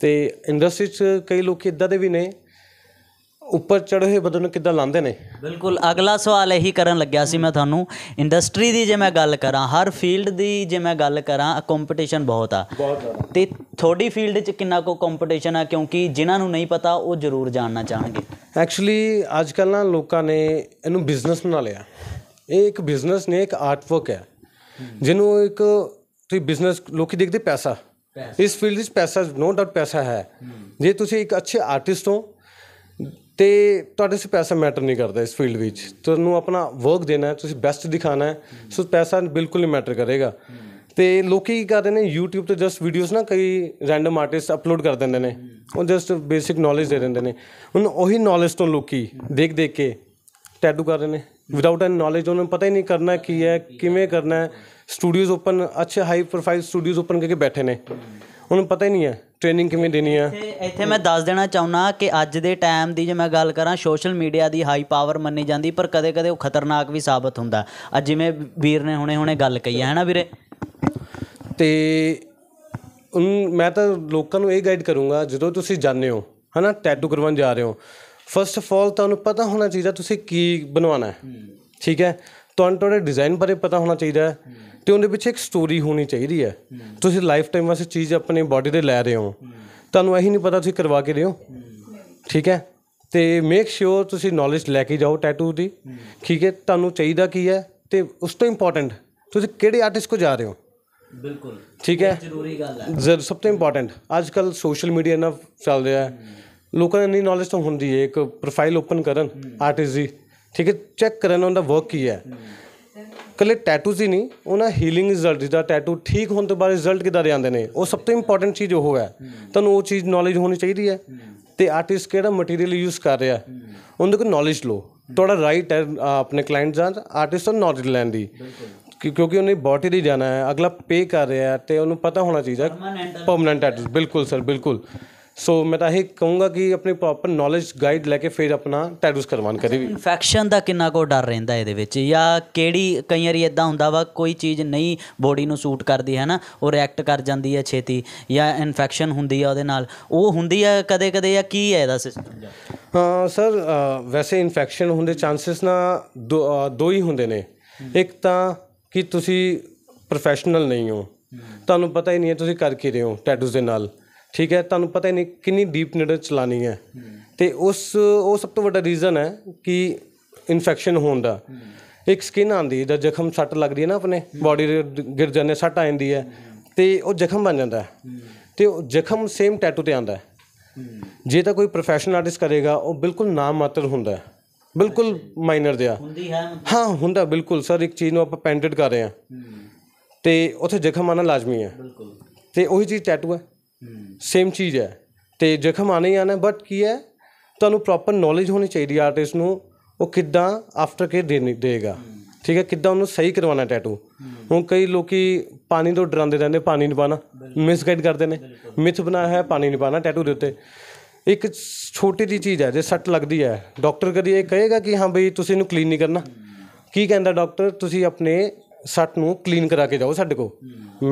ਤੇ ਇੰਡਸਟਰੀ 'ਚ ਕਈ ਲੋਕ ਇਦਾਂ ਦੇ ਵੀ ਨੇ ਉੱਪਰ ਚੜ੍ਹੇ ਹੋਏ ਬੰਦੇ ਨੂੰ ਕਿੱਦਾਂ ਲਾਂਦੇ ਨੇ ਬਿਲਕੁਲ ਅਗਲਾ ਸਵਾਲ ਇਹੀ ਕਰਨ ਲੱਗਿਆ ਸੀ ਮੈਂ ਤੁਹਾਨੂੰ ਇੰਡਸਟਰੀ ਦੀ ਜੇ ਮੈਂ ਗੱਲ ਕਰਾਂ ਹਰ ਫੀਲਡ ਦੀ ਜੇ ਮੈਂ ਗੱਲ ਕਰਾਂ ਕੰਪੀਟੀਸ਼ਨ ਬਹੁਤ ਆ ਤੇ ਥੋੜੀ ਫੀਲਡ 'ਚ ਕਿੰਨਾ ਕੋ ਕੰਪੀਟੀਸ਼ਨ ਆ ਕਿਉਂਕਿ ਜਿਨ੍ਹਾਂ ਨੂੰ ਨਹੀਂ ਪਤਾ ਉਹ ਜ਼ਰੂਰ ਜਾਣਨਾ ਚਾਹਣਗੇ ਐਕਚੁਅਲੀ ਅੱਜ ਕੱਲ ਨਾ ਲੋਕਾਂ ਨੇ ਇਹਨੂੰ ਬਿਜ਼ਨਸ ਬਣਾ ਲਿਆ ਇਹ ਇੱਕ ਬਿਜ਼ਨਸ ਨੇ ਇੱਕ ਆਰਟ ਵਰਕ ਹੈ ਜਿਹਨੂੰ ਇੱਕ ਤੁਸੀਂ ਬਿਜ਼ਨਸ ਲੋਕੀ ਦੇਖਦੇ ਪੈਸਾ ਇਸ ਫੀਲਡ ਵਿੱਚ ਪੈਸਾ ਨੋ ਡਾਊਟ ਪੈਸਾ ਹੈ ਜੇ ਤੁਸੀਂ ਇੱਕ ਅੱਛੇ ਆਰਟਿਸਟ ਹੋ ਤੇ ਤੁਹਾਡੇ ਸੇ ਪੈਸਾ ਮੈਟਰ ਨਹੀਂ ਕਰਦਾ ਇਸ ਫੀਲਡ ਵਿੱਚ ਤੁਹਾਨੂੰ ਆਪਣਾ ਵਰਕ ਦੇਣਾ ਹੈ ਤੁਸੀਂ ਬੈਸਟ ਦਿਖਾਣਾ ਹੈ ਸੋ ਪੈਸਾ ਬਿਲਕੁਲ ਨਹੀਂ ਮੈਟਰ ਕਰੇਗਾ ਤੇ ਲੋਕੀ ਕੀ ਕਰਦੇ ਨੇ YouTube ਤੇ ਜਸਟ ਵੀਡੀਓਜ਼ ਨਾ ਕਈ ਰੈਂਡਮ ਆਰਟਿਸਟ ਅਪਲੋਡ ਕਰ ਦਿੰਦੇ ਨੇ ਉਹ ਜਸਟ ਬੇਸਿਕ ਨੌਲੇਜ ਦੇ ਦਿੰਦੇ ਨੇ ਹੁਣ ਉਹੀ ਨੌਲੇਜ ਤੋਂ ਲੋਕੀ ਦੇਖ ਦੇਖ ਕੇ ਟੈਟੂ ਕਰ ਰਹੇ ਨੇ ਵਿਦਆਊਟ ਐਨ ਨੌਲੇਜ ਉਹਨਾਂ ਨੂੰ ਪਤਾ ਹੀ ਨਹੀਂ ਕਰਨਾ ਕੀ ਹੈ ਕਿਵੇਂ ਕਰਨਾ ਹੈ ਸਟੂਡੀਓਜ਼ ਓਪਨ ਅੱਛੇ ਹਾਈ ਪ੍ਰੋਫਾਈਲ ਸਟੂਡੀਓਜ਼ ਓਪਨ ਕਰਕੇ ਬੈਠੇ ਨੇ ਉਹਨਾਂ ਨੂੰ ਪਤਾ ਹੀ ਨਹੀਂ ਹੈ ਟ੍ਰੇਨਿੰਗ ਕਿਵੇਂ ਦੇਣੀ ਆ ਇੱਥੇ ਮੈਂ ਦੱਸ ਦੇਣਾ ਚਾਹੁੰਨਾ ਕਿ ਅੱਜ ਦੇ ਟਾਈਮ ਦੀ ਜੇ ਮੈਂ ਗੱਲ ਕਰਾਂ ਸੋਸ਼ਲ ਮੀਡੀਆ ਦੀ ਹਾਈ ਪਾਵਰ ਮੰਨੀ ਜਾਂਦੀ ਪਰ ਕਦੇ-ਕਦੇ ਉਹ ਖਤਰਨਾਕ ਵੀ ਸਾਬਤ ਹੁੰਦਾ ਅੱਜ ਜਿਵੇਂ ਵੀਰ ਨੇ ਹੁਣੇ-ਹੁਣੇ ਗੱਲ ਕਹੀ ਹੈ ਨਾ ਵੀਰੇ ਤੇ ਮੈਂ ਤਾਂ ਲੋਕਾਂ ਨੂੰ ਇਹ ਗਾਈਡ ਕਰੂੰਗਾ ਜਦੋਂ ਤੁਸੀਂ ਜਾਣਦੇ ਹੋ ਹਨਾ ਟੈਟੂ ਕਰਵਾਉਣ ਜਾ ਰਹੇ ਹੋ ਫਸਟ ਆਫ ਆਲ ਤੁਹਾਨੂੰ ਪਤਾ ਹੋਣਾ ਚਾਹੀਦਾ ਤੁਸੀਂ ਕੀ ਬਣਵਾਉਣਾ ਹੈ ਠੀਕ ਹੈ ਤੁਹਾਨੂੰ ਤੁਹਾਡੇ ਡਿਜ਼ਾਈਨ ਬਾਰੇ ਪਤਾ ਹੋਣਾ ਚਾਹੀਦਾ ਹੈ ਤੇ ਉਹਦੇ ਪਿੱਛੇ ਇੱਕ ਸਟੋਰੀ ਹੋਣੀ ਚਾਹੀਦੀ ਹੈ ਤੁਸੀਂ ਲਾਈਫ ਟਾਈਮ ਵਾਸਤੇ ਚੀਜ਼ ਆਪਣੇ ਬਾਡੀ ਦੇ ਲੈ ਰਹੇ ਹੋ ਤੁਹਾਨੂੰ ਇਹੀ ਨਹੀਂ ਪਤਾ ਤੁਸੀਂ ਕਰਵਾ ਕੇ ਰਹੇ ਹੋ ਠੀਕ ਹੈ ਤੇ ਮੇਕ ਸ਼ੋਰ ਤੁਸੀਂ ਨੌਲੇਜ ਲੈ ਕੇ ਜਾਓ ਟੈਟੂ ਦੀ ਠੀਕ ਹੈ ਤੁਹਾਨੂੰ ਚਾਹੀਦਾ ਕੀ ਹੈ ਤੇ ਉਸ ਤੋਂ ਇੰਪੋਰਟੈਂਟ ਤੁਸੀਂ ਕਿਹੜੇ ਆਰਟਿਸਟ ਕੋ ਜਾ ਰਹੇ ਹੋ ਬਿਲਕੁਲ ਠੀਕ ਹੈ ਜ਼ਰੂਰੀ ਗੱਲ ਹੈ ਸਭ ਤੋਂ ਇੰਪੋਰਟੈਂਟ ਅੱਜ ਕੱਲ ਸੋਸ਼ਲ ਮੀਡੀਆ ਨਾਲ ਚੱਲ ਰਿਹਾ ਹੈ ਲੋਕਾਂ ਦੀ ਨੌਲੇਜ ਤਾਂ ਹੁੰਦੀ ਹੈ ਇੱਕ ਪ੍ਰੋਫਾਈਲ ਓਪਨ ਕਰਨ ਆਰਟਿਸਟ ਦੀ ਠੀਕ ਹੈ ਚੈੱਕ ਕਰਨ ਉਹਦਾ ਵਰਕ ਕੀ ਹੈ ਕੱਲੇ ਟੈਟੂ ਹੀ ਨਹੀਂ ਉਹਨਾਂ ਹੀਲਿੰਗ ਰਿਜ਼ਲਟ ਜਿਹਦਾ ਟੈਟੂ ਠੀਕ ਹੋਣ ਤੋਂ ਬਾਅਦ ਰਿਜ਼ਲਟ ਕਿਦਾਂ ਦੇ ਆਉਂਦੇ ਨੇ ਉਹ ਸਭ ਤੋਂ ਇੰਪੋਰਟੈਂਟ ਚੀਜ਼ ਉਹ ਹੈ ਤੁਹਾਨੂੰ ਉਹ ਚੀਜ਼ ਨੌਲੇਜ ਹੋਣੀ ਚਾਹੀਦੀ ਹੈ ਤੇ ਆਰਟਿਸਟ ਕਿਹੜਾ ਮਟੀਰੀਅਲ ਯੂਜ਼ ਕਰ ਰਿਹਾ ਉਹਦੇ ਕੋਲ ਨੌਲੇਜ ਲੋ ਤੁਹਾਡਾ ਰਾਈਟ ਹੈ ਆਪਣੇ ਕਲਾਇੰਟ ਜਾਂ ਆਰਟਿਸਟ ਨੂੰ ਨੌਲੇਜ ਲੈਣ ਦੀ ਕਿਉਂਕਿ ਉਹਨੇ ਬੋਟੀ ਦੀ ਜਾਣਾ ਹੈ ਅਗਲਾ ਪੇ ਕਰ ਰਿਹਾ ਤੇ ਉਹਨੂੰ ਪਤਾ ਹੋਣਾ ਚਾਹੀਦਾ ਪਰਮਨੈਂਟ ਟੈਟੂ ਬਿਲਕੁਲ ਸਰ ਬਿਲਕੁਲ ਸੋ ਮੈਂ ਤਾਂ ਇਹ ਕਹੂੰਗਾ ਕਿ ਆਪਣੀ ਪ੍ਰੋਪਰ ਨੋਲੇਜ ਗਾਈਡ ਲੈ ਕੇ ਫਿਰ ਆਪਣਾ ਟੈਟੂਸ ਕਰਵਾਣ ਕਰੀ ਵੀ ਇਨਫੈਕਸ਼ਨ ਦਾ ਕਿੰਨਾ ਕੋ ਡਰ ਰਹਿੰਦਾ ਇਹਦੇ ਵਿੱਚ ਜਾਂ ਕਿਹੜੀ ਕਈ ਵਾਰੀ ਇਦਾਂ ਹੁੰਦਾ ਵਾ ਕੋਈ ਚੀਜ਼ ਨਹੀਂ ਬੋਡੀ ਨੂੰ ਸੂਟ ਕਰਦੀ ਹੈ ਨਾ ਉਹ ਰਿਐਕਟ ਕਰ ਜਾਂਦੀ ਹੈ ਛੇਤੀ ਜਾਂ ਇਨਫੈਕਸ਼ਨ ਹੁੰਦੀ ਆ ਉਹਦੇ ਨਾਲ ਉਹ ਹੁੰਦੀ ਆ ਕਦੇ ਕਦੇ ਜਾਂ ਕੀ ਹੈ ਇਹਦਾ ਸਿਸਟਮ ਹਾਂ ਸਰ ਵੈਸੇ ਇਨਫੈਕਸ਼ਨ ਹੁੰਦੇ ਚਾਂਸਸ ਨਾ ਦੋ ਹੀ ਹੁੰਦੇ ਨੇ ਇੱਕ ਤਾਂ ਕਿ ਤੁਸੀਂ ਪ੍ਰੋਫੈਸ਼ਨਲ ਨਹੀਂ ਹੋ ਤੁਹਾਨੂੰ ਪਤਾ ਹੀ ਨਹੀਂ ਹੈ ਤੁਸੀਂ ਕਰ ਕੀ ਰਹੇ ਹੋ ਟੈਟੂਸ ਦੇ ਨਾਲ ਠੀਕ ਹੈ ਤੁਹਾਨੂੰ ਪਤਾ ਹੀ ਨਹੀਂ ਕਿੰਨੀ ਡੀਪ ਨੀਡਲ ਚਲਾਣੀ ਹੈ ਤੇ ਉਸ ਉਹ ਸਭ ਤੋਂ ਵੱਡਾ ਰੀਜ਼ਨ ਹੈ ਕਿ ਇਨਫੈਕਸ਼ਨ ਹੋਣ ਦਾ ਇੱਕ ਸਕਿਨ ਆਂਦੀ ਜਦ ਜ਼ਖਮ ਸੱਟ ਲੱਗਦੀ ਹੈ ਨਾ ਆਪਣੇ ਬਾਡੀ ਗਿਰ ਜਾਂਦੇ ਸੱਟ ਆ ਜਾਂਦੀ ਹੈ ਤੇ ਉਹ ਜ਼ਖਮ ਬਣ ਜਾਂਦਾ ਤੇ ਉਹ ਜ਼ਖਮ ਸੇਮ ਟੈਟੂ ਤੇ ਆਂਦਾ ਜੇ ਤਾਂ ਕੋਈ ਪ੍ਰੋਫੈਸ਼ਨਲ ਆਰਟਿਸਟ ਕਰੇਗਾ ਉਹ ਬਿਲਕੁਲ ਨਾਮ ਮਾਤਰ ਹੁੰਦਾ ਹੈ ਬਿਲਕੁਲ ਮਾਈਨਰ ਦਿਆ ਹਾਂ ਹੁੰਦਾ ਬਿਲਕੁਲ ਸਰ ਇੱਕ ਚੀਜ਼ ਨੂੰ ਆਪਾਂ ਪੈਂਟਡ ਕਰ ਰਹੇ ਹਾਂ ਤੇ ਉੱਥੇ ਜ਼ਖਮ ਆਣਾ ਲਾਜ਼ਮੀ ਹੈ ਤੇ ਉਹੀ ਚੀਜ਼ ਟੈਟੂ ਹੈ ਸੇਮ ਚੀਜ਼ ਹੈ ਤੇ ਜ਼ਖਮ ਆਣੇ ਹੀ ਆਣਾ ਬਟ ਕੀ ਹੈ ਤੁਹਾਨੂੰ ਪ੍ਰੋਪਰ ਨੋਲੇਜ ਹੋਣੀ ਚਾਹੀਦੀ ਆਰਟਿਸਟ ਨੂੰ ਉਹ ਕਿੱਦਾਂ ਆਫਟਰ ਕੇ ਦੇਗਾ ਠੀਕ ਹੈ ਕਿੱਦਾਂ ਉਹਨੂੰ ਸਹੀ ਕਰਵਾਉਣਾ ਟੈਟੂ ਹੁਣ ਕਈ ਲੋਕੀ ਪਾਣੀ ਤੋਂ ਡਰਾਉਂਦੇ ਰਹਿੰਦੇ ਪਾਣੀ ਨਹੀਂ ਪਾਣਾ ਮਿਸਗਾਈਡ ਕਰਦੇ ਨੇ ਮਿਥ ਬਣਾਇਆ ਹੈ ਪਾਣੀ ਨਹੀਂ ਪਾਣਾ ਟੈਟੂ ਦੇ ਉੱਤੇ ਇੱਕ ਛੋਟੀ ਜੀ ਚੀਜ਼ ਹੈ ਜੇ ਸੱਟ ਲੱਗਦੀ ਹੈ ਡਾਕਟਰ ਕਦੀ ਇਹ ਕਹੇਗਾ ਕਿ ਹਾਂ ਬਈ ਤੁਸੀਂ ਇਹਨੂੰ ਕਲੀਨ ਨਹੀਂ ਕਰਨਾ ਕੀ ਕਹਿੰਦਾ ਡਾਕਟਰ ਤੁਸੀਂ ਆਪਣੇ ਸੱਟ ਨੂੰ ਕਲੀਨ ਕਰਾ ਕੇ ਜਾਓ ਸਾਡੇ ਕੋਲ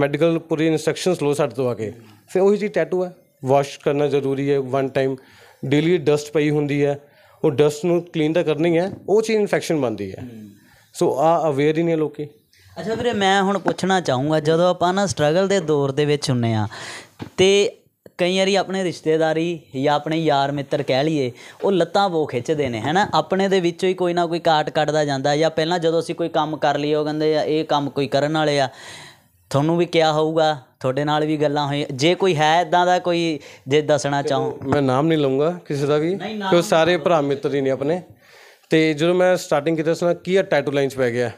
ਮੈਡੀਕਲ ਪੂਰੀ ਇਨਸਟਰਕਸ਼ਨਸ ਲੋ ਸਾਡੇ ਤੋਂ ਆ ਕੇ ਫਿਰ ਉਹੀ ਜੀ ਟੈਟੂ ਹੈ ਵਾਸ਼ ਕਰਨਾ ਜ਼ਰੂਰੀ ਹੈ ਵਨ ਟਾਈਮ ਡੇਲੀ ਡਸਟ ਪਈ ਹੁੰਦੀ ਹੈ ਉਹ ਡਸਟ ਨੂੰ ਕਲੀਨ ਤਾਂ ਕਰਨੀ ਹੈ ਉਹ ਚੀਜ਼ ਇਨਫੈਕਸ਼ਨ ਬਣਦੀ ਹੈ ਸੋ ਆ ਅਵੇਅਰ ਹੀ ਨਹੀਂ ਲੋਕੀ ਅੱਛਾ ਵੀਰੇ ਮੈਂ ਹੁਣ ਪੁੱਛਣਾ ਚਾਹੂੰਗਾ ਜਦੋਂ ਆਪਾਂ ਨਾ ਸਟਰਗਲ ਦੇ ਦੌਰ ਦੇ ਵਿੱਚ ਹੁੰਨੇ ਆ ਤੇ ਕਈ ਵਾਰੀ ਆਪਣੇ ਰਿਸ਼ਤੇਦਾਰੀ ਜਾਂ ਆਪਣੇ ਯਾਰ ਮਿੱਤਰ ਕਹਿ ਲਈਏ ਉਹ ਲੱਤਾਂ ਉਹ ਖਿੱਚਦੇ ਨੇ ਹੈਨਾ ਆਪਣੇ ਦੇ ਵਿੱਚੋਂ ਹੀ ਕੋਈ ਨਾ ਕੋਈ ਕਾਟ ਕੱਢਦਾ ਜਾਂਦਾ ਜਾਂ ਪਹਿਲਾਂ ਜਦੋਂ ਅਸੀਂ ਕੋਈ ਕੰਮ ਕਰ ਲਈਏ ਉਹ ਕਹਿੰਦੇ ਆ ਇਹ ਕੰਮ ਕੋਈ ਕਰਨ ਵਾਲੇ ਆ ਤੁਹਾਨੂੰ ਵੀ ਕਿਹਾ ਹੋਊਗਾ ਤੁਹਾਡੇ ਨਾਲ ਵੀ ਗੱਲਾਂ ਹੋਈ ਜੇ ਕੋਈ ਹੈ ਇਦਾਂ ਦਾ ਕੋਈ ਜੇ ਦੱਸਣਾ ਚਾਹੋ ਮੈਂ ਨਾਮ ਨਹੀਂ ਲਵਾਂਗਾ ਕਿਸੇ ਦਾ ਵੀ ਕਿਉਂ ਸਾਰੇ ਭਰਾ ਮਿੱਤਰ ਹੀ ਨੇ ਆਪਣੇ ਤੇ ਜਦੋਂ ਮੈਂ ਸਟਾਰਟਿੰਗ ਕੀਤਾ ਸੀ ਕੀ ਆ ਟੈਟੂ ਲਾਈਨਸ ਪੈ ਗਿਆ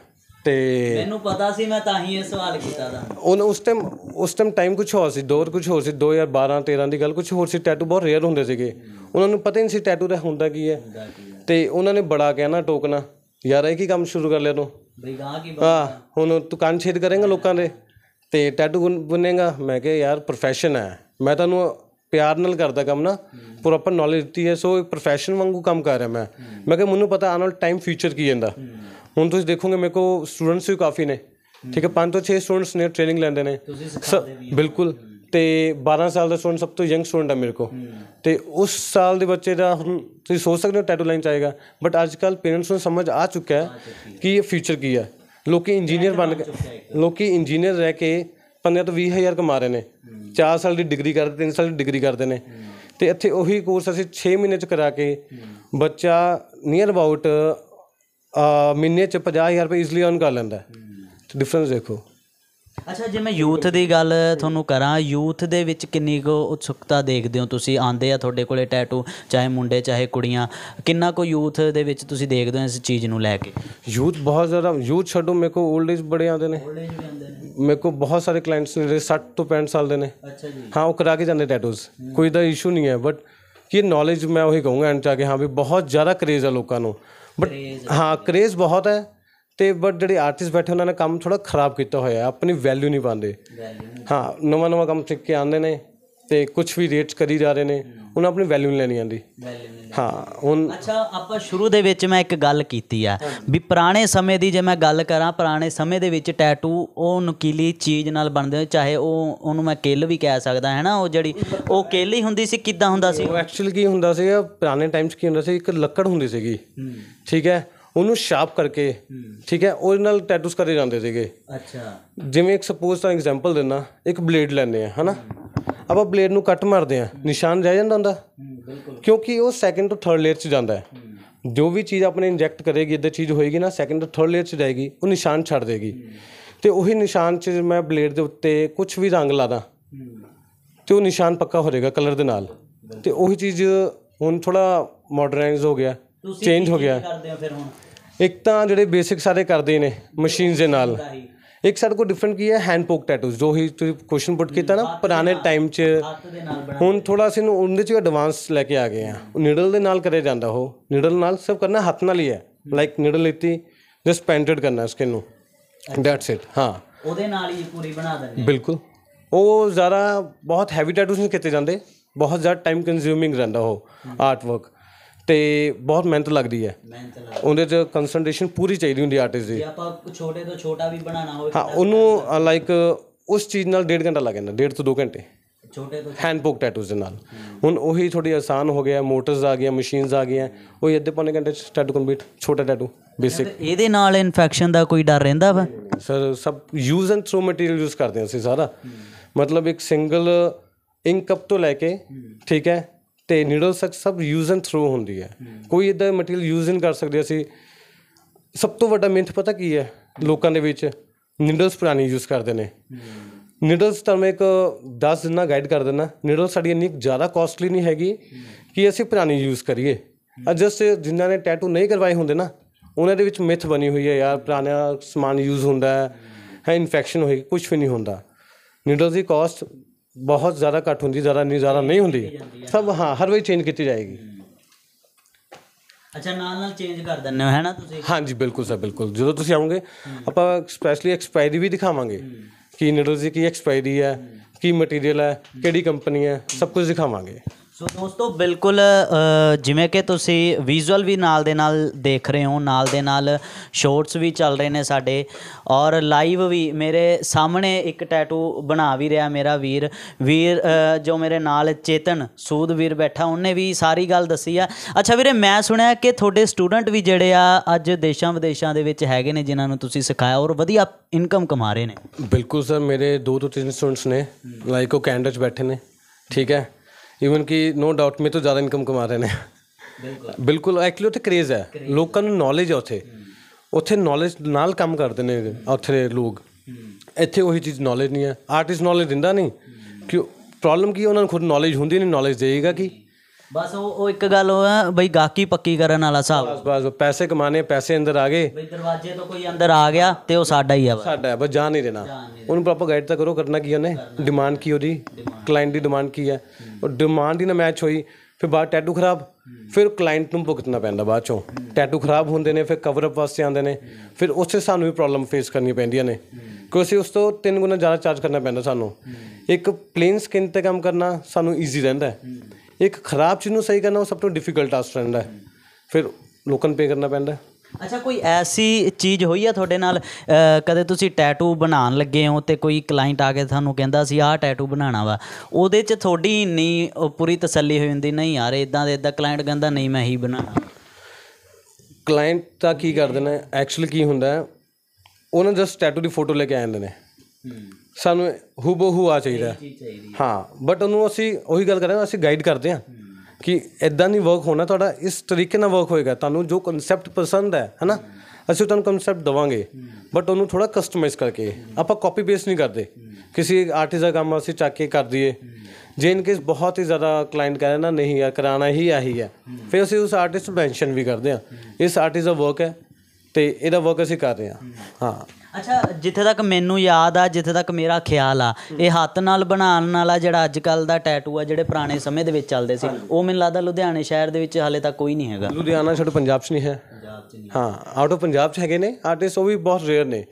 ਤੇ ਮੈਨੂੰ ਪਤਾ ਸੀ ਮੈਂ ਤਾਂ ਹੀ ਇਹ ਸਵਾਲ ਕੀਤਾ ਦਾ ਉਹ ਉਸ ਟਾਈਮ ਉਸ ਟਾਈਮ ਟਾਈਮ ਕੁਝ ਹੋਰ ਸੀ ਦੌਰ ਕੁਝ ਹੋਰ ਸੀ 2012 13 ਦੀ ਗੱਲ ਕੁਝ ਹੋਰ ਸੀ ਟੈਟੂ ਬਹੁਤ ਰੇਅਰ ਹੁੰਦੇ ਸੀਗੇ ਉਹਨਾਂ ਨੂੰ ਪਤਾ ਹੀ ਨਹੀਂ ਸੀ ਟੈਟੂ ਦਾ ਹੁੰਦਾ ਕੀ ਹੈ ਤੇ ਉਹਨਾਂ ਨੇ ਬੜਾ ਕਹਿਣਾ ਟੋਕਣਾ ਯਾਰ ਇਹ ਕੀ ਕੰਮ ਸ਼ੁਰੂ ਕਰ ਲਿਆ ਤੂੰ ਬਈ ਗਾਂ ਕੀ ਬਾਤ ਹਾਂ ਹੁਣ ਤੂੰ ਕੰਨ ਛੇਦ ਕਰੇਂਗਾ ਲੋਕਾਂ ਦੇ ਤੇ ਟੈਟੂ ਬੁੰਨੇਗਾ ਮੈਂ ਕਿਹਾ ਯਾਰ profession ਹੈ ਮੈਂ ਤੁਹਾਨੂੰ ਪਿਆਰ ਨਾਲ ਕਰਦਾ ਕੰਮ ਨਾ ਪ੍ਰੋਪਰ ਨੌਲੇਜ ਦਿੱਤੀ ਹੈ ਸੋ profession ਵਾਂਗੂ ਕੰਮ ਕਰ ਰਿਹਾ ਮੈਂ ਮੈਂ ਕਿਹਾ ਮੈਨੂੰ ਪਤਾ ਆਨਲ ਟਾਈਮ ਫਿਊਚਰ ਕੀ ਜਾਂਦਾ ਹੁਣ ਤੁਸੀਂ ਦੇਖੋਗੇ ਮੇਰੇ ਕੋ ਸਟੂਡੈਂਟਸ ਵੀ ਕਾਫੀ ਨੇ ਠੀਕ ਹੈ 5 ਤੋਂ 6 ਸਟੂਡੈਂਟਸ ਨੇ ਟ੍ਰੇਨਿੰਗ ਲੈਂਦੇ ਨੇ ਬਿਲਕੁਲ ਤੇ 12 ਸਾਲ ਦਾ ਸਟੂਡੈਂਟ ਸਭ ਤੋਂ ਯੰਗ ਸਟੂਡੈਂਟ ਹੈ ਮੇਰੇ ਕੋ ਤੇ ਉਸ ਸਾਲ ਦੇ ਬੱਚੇ ਦਾ ਹੁਣ ਤੁਸੀਂ ਸੋਚ ਸਕਦੇ ਹੋ ਟੈਟੂ ਲਾਈਨ ਆਏਗਾ ਬਟ ਅੱਜ ਕੱਲ ਪੇਰੈਂਟਸ ਨੂੰ ਸਮਝ ਆ ਚੁੱਕਾ ਹੈ ਕਿ ਇਹ ਫਿਊਚਰ ਕੀ ਹੈ ਲੋਕੀ ਇੰਜੀਨੀਅਰ ਬਣ ਕੇ ਲੋਕੀ ਇੰਜੀਨੀਅਰ ਰਹਿ ਕੇ 15 ਤੋਂ 20000 ਕਮਾ ਰਹੇ ਨੇ 4 ਸਾਲ ਦੀ ਡਿਗਰੀ ਕਰਦੇ 3 ਸਾਲ ਦੀ ਡਿਗਰੀ ਕਰਦੇ ਨੇ ਤੇ ਇੱਥੇ ਉਹੀ ਕੋਰਸ ਅਸੀਂ 6 ਮਹੀਨੇ ਚ ਕਰਾ ਕੇ ਬੱਚਾ ਨੀਅਰ ਅਬਾਊਟ ਮਹੀਨੇ ਚ 50000 ਰੁਪਏ ਈਜ਼ਲੀ ਅਰਨ ਕਰ ਲੈਂਦਾ ਡਿਫਰੈਂਸ ਦੇਖੋ ਅੱਛਾ ਜੇ ਮੈਂ ਯੂਥ ਦੀ ਗੱਲ ਤੁਹਾਨੂੰ ਕਰਾਂ ਯੂਥ ਦੇ ਵਿੱਚ ਕਿੰਨੀ ਕੁ ਉਤਸੁਕਤਾ ਦੇਖਦੇ ਹੋ ਤੁਸੀਂ ਆਂਦੇ ਆ ਤੁਹਾਡੇ ਕੋਲੇ ਟੈਟੂ ਚਾਹੇ ਮੁੰਡੇ ਚਾਹੇ ਕੁੜੀਆਂ ਕਿੰਨਾ ਕੁ ਯੂਥ ਦੇ ਵਿੱਚ ਤੁਸੀਂ ਦੇਖਦੇ ਹੋ ਇਸ ਚੀਜ਼ ਨੂੰ ਲੈ ਕੇ ਯੂਥ ਬਹੁਤ ਜ਼ਿਆਦਾ ਯੂਥ ਛੱਡੋ ਮੇਰੇ ਕੋ 올ਡ ਏਜ ਬੜੇ ਆਉਂਦੇ ਨੇ 올ਡ ਏਜ ਵੀ ਆਉਂਦੇ ਨੇ ਮੇਰੇ ਕੋ ਬਹੁਤ ਸਾਰੇ ਕਲਾਇੰਟਸ ਨੇ ਜਿਹੜੇ 60 ਤੋਂ 65 ਸਾਲ ਦੇ ਨੇ ਅੱਛਾ ਜੀ ਹਾਂ ਉਹ ਕਰਾ ਕੇ ਜਾਂਦੇ ਟੈਟੂਸ ਕੋਈ ਦਾ ਇਸ਼ੂ ਨਹੀਂ ਹੈ ਬਟ ਕੀ ਨੌਲੇਜ ਮੈਂ ਉਹੀ ਕਹੂੰਗਾ ਐਂਡ ਜਾ ਕੇ ਹਾਂ ਵੀ ਬਹੁਤ ਜ਼ਿਆਦਾ ਕਰੇਜ਼ ਹੈ ਲੋਕਾਂ ਨੂੰ ਬਟ ਹਾਂ ਕਰੇਜ਼ ਬਹੁਤ ਹੈ ਤੇ ਬਟ ਜਿਹੜੇ ਆਰਟਿਸਟ ਬੈਠੇ ਉਹਨਾਂ ਨੇ ਕੰਮ ਥੋੜਾ ਖਰਾਬ ਕੀਤਾ ਹੋਇਆ ਆਪਣੀ ਵੈਲਿਊ ਨਹੀਂ ਪਾਉਂਦੇ ਹਾਂ ਨਵਾਂ ਨਵਾਂ ਕੰਮ ਸਿੱਖ ਕੇ ਆਉਂਦੇ ਨੇ ਤੇ ਕੁਝ ਵੀ ਰੇਟਸ ਕਰੀ ਜਾ ਰਹੇ ਨੇ ਉਹਨਾਂ ਆਪਣੀ ਵੈਲਿਊ ਨਹੀਂ ਲੈਣੀ ਆਂਦੀ ਹਾਂ ਹੁਣ ਅੱਛਾ ਆਪਾਂ ਸ਼ੁਰੂ ਦੇ ਵਿੱਚ ਮੈਂ ਇੱਕ ਗੱਲ ਕੀਤੀ ਆ ਵੀ ਪੁਰਾਣੇ ਸਮੇਂ ਦੀ ਜੇ ਮੈਂ ਗੱਲ ਕਰਾਂ ਪੁਰਾਣੇ ਸਮੇਂ ਦੇ ਵਿੱਚ ਟੈਟੂ ਉਹ ਨਕੀਲੀ ਚੀਜ਼ ਨਾਲ ਬਣਦੇ ਚਾਹੇ ਉਹ ਉਹਨੂੰ ਮੈਂ ਕਿੱਲ ਵੀ ਕਹਿ ਸਕਦਾ ਹੈ ਨਾ ਉਹ ਜਿਹੜੀ ਉਹ ਕਿੱਲ ਹੀ ਹੁੰਦੀ ਸੀ ਕਿੱਦਾਂ ਹੁੰਦਾ ਸੀ ਉਹ ਐਕਚੁਅਲੀ ਕੀ ਹੁੰਦਾ ਸੀਗਾ ਪੁਰਾਣੇ ਟਾਈਮਸ ਕੀ ਹੁੰਦਾ ਸੀ ਇੱਕ ਲੱਕੜ ਹੁੰਦੀ ਸੀਗੀ ਠੀਕ ਹੈ ਉਹਨੂੰ ਸ਼ਾਰਪ ਕਰਕੇ ਠੀਕ ਹੈ ਉਹਦੇ ਨਾਲ ਟੈਟੂਸ ਕਰੇ ਜਾਂਦੇ ਸੀਗੇ ਅੱਛਾ ਜਿਵੇਂ ਇੱਕ ਸਪੋਜ਼ ਤਾਂ ਐਗਜ਼ਾਮਪਲ ਦਿੰਨਾ ਇੱਕ ਬਲੇਡ ਲੈਨੇ ਆ ਹਨਾ ਆਪਾਂ ਬਲੇਡ ਨੂੰ ਕੱਟ ਮਾਰਦੇ ਆ ਨਿਸ਼ਾਨ ਰਹਿ ਜਾਂਦਾ ਹੁੰਦਾ ਬਿਲਕੁਲ ਕਿਉਂਕਿ ਉਹ ਸੈਕੰਡ ਤੋਂ ਥਰਡ ਲੇਅਰ 'ਚ ਜਾਂਦਾ ਹੈ ਜੋ ਵੀ ਚੀਜ਼ ਆਪਣੇ ਇੰਜੈਕਟ ਕਰੇਗੀ ਇਦਾਂ ਚੀਜ਼ ਹੋਏਗੀ ਨਾ ਸੈਕੰਡ ਤੋਂ ਥਰਡ ਲੇਅਰ 'ਚ ਜਾਏਗੀ ਉਹ ਨਿਸ਼ਾਨ ਛੱਡ ਦੇਗੀ ਤੇ ਉਹੀ ਨਿਸ਼ਾਨ 'ਚ ਮੈਂ ਬਲੇਡ ਦੇ ਉੱਤੇ ਕੁਝ ਵੀ ਰੰਗ ਲਾਦਾ ਤੇ ਉਹ ਨਿਸ਼ਾਨ ਪੱਕਾ ਹੋ ਜਾਏਗਾ ਕਲਰ ਦੇ ਨਾਲ ਤੇ ਉਹੀ ਚੀਜ਼ ਹੁਣ ਥੋੜਾ ਮਾਡਰਨਾਈਜ਼ ਹੋ ਗਿਆ ਤੁਸੀਂ ਚੇਂਜ ਹੋ ਗਿਆ। ਕਰਦੇ ਆ ਫਿਰ ਹੁਣ ਇੱਕ ਤਾਂ ਜਿਹੜੇ ਬੇਸਿਕ ਸਾਰੇ ਕਰਦੇ ਨੇ ਮਸ਼ੀਨਸ ਦੇ ਨਾਲ ਇੱਕ ਸਾਡੇ ਕੋਲ ਡਿਫਰੈਂਟ ਕੀ ਹੈ ਹੈਂਡ ਪੋਕ ਟੈਟੂਸ ਜੋ ਹੀ ਤੁਸੀਂ ਕੁਐਸਚਨ ਪੁੱਟ ਕੀਤਾ ਨਾ ਪੁਰਾਣੇ ਟਾਈਮ 'ਚ ਹੁਣ ਥੋੜਾ ਸਿਨ ਉਹਦੇ 'ਚ ਐਡਵਾਂਸ ਲੈ ਕੇ ਆ ਗਏ ਆ ਨੀਡਲ ਦੇ ਨਾਲ ਕਰਿਆ ਜਾਂਦਾ ਉਹ ਨੀਡਲ ਨਾਲ ਸਭ ਕਰਨਾ ਹੱਥ ਨਾਲ ਹੀ ਹੈ ਲਾਈਕ ਨੀਡਲ ਲੀਤੀ ਜਸ ਪੈਂਟਡ ਕਰਨਾ ਸਕਿਨ ਨੂੰ ਦੈਟਸ ਇਟ ਹਾਂ ਉਹਦੇ ਨਾਲ ਹੀ ਪੂਰੀ ਬਣਾ ਦਿੰਦੇ ਬਿਲਕੁਲ ਉਹ ਜ਼ਿਆਦਾ ਬਹੁਤ ਹੈਵੀ ਟੈਟੂਸ ਨਹੀਂ ਕੀਤੇ ਜਾਂਦੇ ਬਹੁਤ ਜ਼ਿਆਦਾ ਟਾਈਮ ਕੰਜ਼ਿਊਮਿੰਗ ਰਹਿੰਦਾ ਉਹ ਆਰਟ ਵਰਕ ਤੇ ਬਹੁਤ ਮਿਹਨਤ ਲੱਗਦੀ ਹੈ ਮਿਹਨਤ ਲੱਗਦੀ ਉਹਦੇ 'ਚ ਕੰਸੈਂਟਰੇਸ਼ਨ ਪੂਰੀ ਚਾਹੀਦੀ ਹੁੰਦੀ ਆਰਟਿਸਟ ਦੀ ਜੇ ਆਪਾਂ ਛੋਟੇ ਤੋਂ ਛੋਟਾ ਵੀ ਬਣਾਣਾ ਹੋਵੇ ਹਾਂ ਉਹਨੂੰ ਲਾਈਕ ਉਸ ਚੀਜ਼ ਨਾਲ ਡੇਢ ਘੰਟਾ ਲੱਗ ਜਾਂਦਾ ਡੇਢ ਤੋਂ 2 ਘੰਟੇ ਛੋਟੇ ਤੋਂ ਹੈਂਡ ਪੋਕ ਟੈਟੂਜ਼ ਦੇ ਨਾਲ ਹੁਣ ਉਹੀ ਥੋੜੀ ਆਸਾਨ ਹੋ ਗਿਆ ਮੋਟਰਸ ਆ ਗਈਆਂ ਮਸ਼ੀਨਸ ਆ ਗਈਆਂ ਉਹ ਅੱਧੇ ਪੌਣੇ ਘੰਟੇ ਚ ਟੈਟੂ ਕੰਪਲੀਟ ਛੋਟਾ ਟੈਟੂ ਬੇਸਿਕ ਇਹਦੇ ਨਾਲ ਇਨਫੈਕਸ਼ਨ ਦਾ ਕੋਈ ਡਰ ਰਹਿੰਦਾ ਵਾ ਸਰ ਸਭ use and throw material use ਕਰਦੇ ਹਾਂ ਅਸੀਂ ਸਾਰਾ ਮਤਲਬ ਇੱਕ ਸਿੰਗਲ ਇੰਕ ਕੱਪ ਤੋਂ ਲੈ ਕੇ ਠੀਕ ਹੈ ਤੇ ਨੀਡਲ ਸਕ ਸਭ ਯੂਜ਼ ਐਂਡ ਥਰੋ ਹੁੰਦੀ ਹੈ ਕੋਈ ਇਦਾਂ ਮਟੀਰੀਅਲ ਯੂਜ਼ ਕਰ ਸਕਦੇ ਅਸੀਂ ਸਭ ਤੋਂ ਵੱਡਾ ਮਿੰਥ ਪਤਾ ਕੀ ਹੈ ਲੋਕਾਂ ਦੇ ਵਿੱਚ ਨੀਡਲਸ ਪੁਰਾਣੀ ਯੂਜ਼ ਕਰਦੇ ਨੇ ਨੀਡਲਸ ਤਾਂ ਮੈਂ ਇੱਕ 10 ਦਿਨ ਨਾਲ ਗਾਈਡ ਕਰ ਦਿੰਦਾ ਨੀਡਲ ਸਾਡੀ ਇੰਨੀ ਜ਼ਿਆਦਾ ਕਾਸਟਲੀ ਨਹੀਂ ਹੈਗੀ ਕਿ ਅਸੀਂ ਪੁਰਾਣੀ ਯੂਜ਼ ਕਰੀਏ ਅਜਸ ਜਿਨ੍ਹਾਂ ਨੇ ਟੈਟੂ ਨਹੀਂ ਕਰਵਾਏ ਹੁੰਦੇ ਨਾ ਉਹਨਾਂ ਦੇ ਵਿੱਚ ਮਿਥ ਬਣੀ ਹੋਈ ਹੈ ਯਾਰ ਪੁਰਾਣਾ ਸਮਾਨ ਯੂਜ਼ ਹੁੰਦਾ ਹੈ ਇਨਫੈਕਸ਼ਨ ਹੋਏਗੀ ਕੁਝ ਵੀ ਨਹੀਂ ਹੁੰਦਾ ਨੀਡਲਸ ਦੀ ਕਾਸਟ ਬਹੁਤ ਜ਼ਿਆਦਾ ਘੱਟ ਹੁੰਦੀ ਜ਼ਿਆਦਾ ਨਹੀਂ ਜ਼ਿਆਦਾ ਨਹੀਂ ਹੁੰਦੀ ਸਭ ਹਾਂ ਹਰ ਵਾਰੀ ਚੇਂਜ ਕੀਤੀ ਜਾਏਗੀ ਅੱਛਾ ਨਾਲ ਨਾਲ ਚੇਂਜ ਕਰ ਦਿੰਨੇ ਹੋ ਹੈਨਾ ਤੁਸੀਂ ਹਾਂਜੀ ਬਿਲਕੁਲ ਸਰ ਬਿਲਕੁਲ ਜਦੋਂ ਤੁਸੀਂ ਆਉਂਗੇ ਆਪਾਂ ਸਪੈਸ਼ਲੀ ਐਕਸਪਾਇਰੀ ਵੀ ਦਿਖਾਵਾਂਗੇ ਕੀ ਨੀਡਲਸ ਦੀ ਕੀ ਐਕਸਪਾਇਰੀ ਹੈ ਕੀ ਮਟੀਰੀਅਲ ਹੈ ਕਿਹੜੀ ਕੰਪਨੀ ਹੈ ਸਭ ਕੁਝ ਦਿਖਾਵਾਂਗੇ ਸੋ ਦੋਸਤੋ ਬਿਲਕੁਲ ਜਿਵੇਂ ਕਿ ਤੁਸੀਂ ਵਿਜ਼ੂਅਲ ਵੀ ਨਾਲ ਦੇ ਨਾਲ ਦੇਖ ਰਹੇ ਹੋ ਨਾਲ ਦੇ ਨਾਲ ਸ਼ਾਰਟਸ ਵੀ ਚੱਲ ਰਹੇ ਨੇ ਸਾਡੇ ਔਰ ਲਾਈਵ ਵੀ ਮੇਰੇ ਸਾਹਮਣੇ ਇੱਕ ਟੈਟੂ ਬਣਾ ਵੀ ਰਿਹਾ ਮੇਰਾ ਵੀਰ ਵੀਰ ਜੋ ਮੇਰੇ ਨਾਲ ਚੇਤਨ ਸੂਦ ਵੀਰ ਬੈਠਾ ਉਹਨੇ ਵੀ ਸਾਰੀ ਗੱਲ ਦੱਸੀ ਆ ਅੱਛਾ ਵੀਰੇ ਮੈਂ ਸੁਣਿਆ ਕਿ ਤੁਹਾਡੇ ਸਟੂਡੈਂਟ ਵੀ ਜਿਹੜੇ ਆ ਅੱਜ ਦੇਸ਼ਾਂ ਵਿਦੇਸ਼ਾਂ ਦੇ ਵਿੱਚ ਹੈਗੇ ਨੇ ਜਿਨ੍ਹਾਂ ਨੂੰ ਤੁਸੀਂ ਸਿਖਾਇਆ ਔਰ ਵਧੀਆ ਇਨਕਮ ਕਮਾ ਰਹੇ ਨੇ ਬਿਲਕੁਲ ਸਰ ਮੇਰੇ ਦੋ ਤੋਂ ਤਿੰਨ ਸਟੂਡੈਂਟਸ ਨੇ ਲਾਈਕ ਉਹ ਕੈਨੇਡਾ 'ਚ ਬੈਠੇ ਨੇ ਠੀਕ ਹੈ ਇਵਨ ਕਿ ਨੋ ਡਾਊਟ ਮੈਂ ਤੋਂ ਜ਼ਿਆਦਾ ਇਨਕਮ ਕਮਾ ਰਹੇ ਨੇ ਬਿਲਕੁਲ ਬਿਲਕੁਲ ਐਕਚੁਅਲੀ ਉੱਥੇ ਕ੍ਰੇਜ਼ ਹੈ ਲੋਕਾਂ ਨੂੰ ਨੌਲੇਜ ਹੈ ਉੱਥੇ ਉੱਥੇ ਨੌਲੇਜ ਨਾਲ ਕੰਮ ਕਰਦੇ ਨੇ ਉੱਥੇ ਲੋਕ ਇੱਥੇ ਉਹੀ ਚੀਜ਼ ਨੌਲੇਜ ਨਹੀਂ ਹੈ ਆਰਟਿਸਟ ਨੌਲੇਜ ਦਿੰਦਾ ਨਹੀਂ ਕਿਉਂ ਪ੍ਰੋਬਲਮ ਕੀ ਉਹਨਾਂ ਨੂੰ ਖੁਦ ਨੌਲੇਜ ਹੁੰਦੀ ਨਹੀਂ ਨੌਲੇਜ ਦੇਏਗਾ ਕਿ ਬਸ ਉਹ ਉਹ ਇੱਕ ਗੱਲ ਉਹ ਆ ਬਈ ਗਾਕੀ ਪੱਕੀ ਕਰਨ ਵਾਲਾ ਸਾਹਿਬ ਬਸ ਬਸ ਪੈਸੇ ਕਮਾਣੇ ਪੈਸੇ ਅੰਦਰ ਆ ਗਏ ਬਈ ਦਰਵਾਜ਼ੇ ਤੋਂ ਕੋਈ ਅੰਦਰ ਆ ਗਿਆ ਤੇ ਉਹ ਸਾਡਾ ਹੀ ਆ ਬਸ ਸਾਡਾ ਬਸ ਜਾਣ ਨਹੀਂ ਦੇਣਾ ਉਹਨੂੰ ਪ੍ਰੋਪਰ ਗਾਈਡ ਤਾਂ ਕਰੋ ਕਰਨਾ ਕੀ ਉਹਨੇ ਡਿਮਾਂਡ ਕੀ ਉਹਦੀ ਕਲਾਇੰਟ ਦੀ ਡਿਮਾਂਡ ਕੀ ਹੈ ਉਹ ਡਿਮਾਂਡ ਹੀ ਨਾ ਮੈਚ ਹੋਈ ਫਿਰ ਬਾਅਦ ਟੈਟੂ ਖਰਾਬ ਫਿਰ ਕਲਾਇੰਟ ਨੂੰ ਭੁਗਤਣਾ ਪੈਂਦਾ ਬਾਅਦ ਚੋਂ ਟੈਟੂ ਖਰਾਬ ਹੁੰਦੇ ਨੇ ਫਿਰ ਕਵਰ ਅਪ ਵਾਸਤੇ ਆਉਂਦੇ ਨੇ ਫਿਰ ਉਸੇ ਸਾਨੂੰ ਵੀ ਪ੍ਰੋਬਲਮ ਫੇਸ ਕਰਨੀ ਪੈਂਦੀਆਂ ਨੇ ਕਿਉਂਕਿ ਉਸ ਤੋਂ ਤਿੰਨ ਗੁਣਾ ਜ਼ਿਆਦਾ ਚਾਰਜ ਕਰਨਾ ਪੈਂਦਾ ਸਾਨੂੰ ਇੱਕ ਪਲੇਨ ਸਕਿਨ ਤੇ ਕੰਮ ਕਰਨਾ ਸਾਨੂੰ ਈਜ਼ੀ ਰਹਿੰਦਾ ਹੈ ਇੱਕ ਖਰਾਬ ਚੀਜ਼ ਨੂੰ ਸਹੀ ਕਰਨਾ ਉਹ ਸਭ ਤੋਂ ਡਿਫਿਕਲਟ ਟਾਸਕ ਰਹਿੰਦਾ ਹੈ ਫਿਰ ਲੋਕਨ ਪੇ ਕਰਨਾ ਪੈਂਦਾ ਅੱਛਾ ਕੋਈ ਐਸੀ ਚੀਜ਼ ਹੋਈ ਆ ਤੁਹਾਡੇ ਨਾਲ ਕਦੇ ਤੁਸੀਂ ਟੈਟੂ ਬਣਾਉਣ ਲੱਗੇ ਹੋ ਤੇ ਕੋਈ ਕਲਾਇੰਟ ਆ ਕੇ ਤੁਹਾਨੂੰ ਕਹਿੰਦਾ ਸੀ ਆਹ ਟੈਟੂ ਬਣਾਣਾ ਵਾ ਉਹਦੇ 'ਚ ਤੁਹਾਡੀ ਇੰਨੀ ਪੂਰੀ ਤਸੱਲੀ ਹੋ ਜਾਂਦੀ ਨਹੀਂ ਯਾਰ ਇਦਾਂ ਦੇ ਇਦਾਂ ਕਲਾਇੰਟ ਕਹਿੰਦਾ ਨਹੀਂ ਮੈਂ ਹੀ ਬਣਾਣਾ ਕਲਾਇੰਟ ਤਾਂ ਕੀ ਕਰ ਦੇਣਾ ਐਕਚੁਅਲੀ ਕੀ ਹੁੰਦਾ ਉਹਨਾਂ ਜਸਟ ਟੈਟੂ ਦੀ ਫੋਟੋ ਲੈ ਕੇ ਆ ਜਾਂਦੇ ਨੇ ਸਾਨੂੰ ਹੂ ਆ ਚਾਹੀਦਾ ਹਾਂ ਬਟ ਉਹਨੂੰ ਅਸੀਂ ਉਹੀ ਗੱਲ ਕਰ ਰਹੇ ਹਾਂ ਅਸੀਂ ਗਾਈਡ ਕਰਦੇ ਹਾਂ ਕਿ ਇਦਾਂ ਨਹੀਂ ਵਰਕ ਹੋਣਾ ਤੁਹਾਡਾ ਇਸ ਤਰੀਕੇ ਨਾਲ ਵਰਕ ਹੋਏਗਾ ਤੁਹਾਨੂੰ ਜੋ ਕਨਸੈਪਟ ਪਸੰਦ ਹੈ ਹੈਨਾ ਅਸੀਂ ਤੁਹਾਨੂੰ ਕਨਸੈਪਟ ਦਵਾਂਗੇ ਬਟ ਉਹਨੂੰ ਥੋੜਾ ਕਸਟਮਾਈਜ਼ ਕਰਕੇ ਆਪਾਂ ਕਾਪੀ ਪੇਸਟ ਨਹੀਂ ਕਰਦੇ ਕਿਸੇ ਆਰਟਿਸਟ ਦਾ ਕੰਮ ਅਸੀਂ ਚੱਕ ਕੇ ਕਰ ਦਈਏ ਜੇ ਇਨ ਕੇਸ ਬਹੁਤ ਹੀ ਜ਼ਿਆਦਾ ਕਲਾਇੰਟ ਕਹੇ ਨਾ ਨਹੀਂ ਯਾਰ ਕਰਾਣਾ ਹੀ ਆਹੀ ਹੈ ਫਿਰ ਅਸੀਂ ਉਸ ਆਰਟਿਸਟ ਨੂੰ ਮੈਂਸ਼ਨ ਵੀ ਕਰਦੇ ਹਾਂ ਇਸ ਆਰਟਿਸਟ ਦਾ ਵਰਕ ਹੈ ਤੇ ਇਹਦਾ ਵਰਕ ਅਸੀਂ ਕਰ ਰਹੇ ਹਾਂ ਹਾਂ ਅੱਛਾ ਜਿੱਥੇ ਤੱਕ ਮੈਨੂੰ ਯਾਦ ਆ ਜਿੱਥੇ ਤੱਕ ਮੇਰਾ ਖਿਆਲ ਆ ਇਹ ਹੱਥ ਨਾਲ ਬਣਾਉਣ ਵਾਲਾ ਜਿਹੜਾ ਅੱਜ ਕੱਲ ਦਾ ਟੈਟੂ ਆ ਜਿਹੜੇ ਪੁਰਾਣੇ ਸਮੇਂ ਦੇ ਵਿੱਚ ਚੱਲਦੇ ਸੀ ਉਹ ਮੈਨੂੰ ਲੱਗਦਾ ਲੁਧਿਆਣੇ ਸ਼ਹਿਰ ਦੇ ਵਿੱਚ ਹਾਲੇ ਤੱਕ ਕੋਈ ਨਹੀਂ ਹੈਗਾ ਲੁਧਿਆਣਾ ਛੱਡ ਪੰਜਾਬ 'ਚ ਨਹੀਂ ਹੈ ਹਾਂ ਆਊਟ ਆਫ ਪੰਜਾਬ 'ਚ ਹੈਗੇ ਨੇ ਆਰਟਿਸਟ ਉਹ ਵੀ ਬਹੁਤ ਰੇਅਰ ਨੇ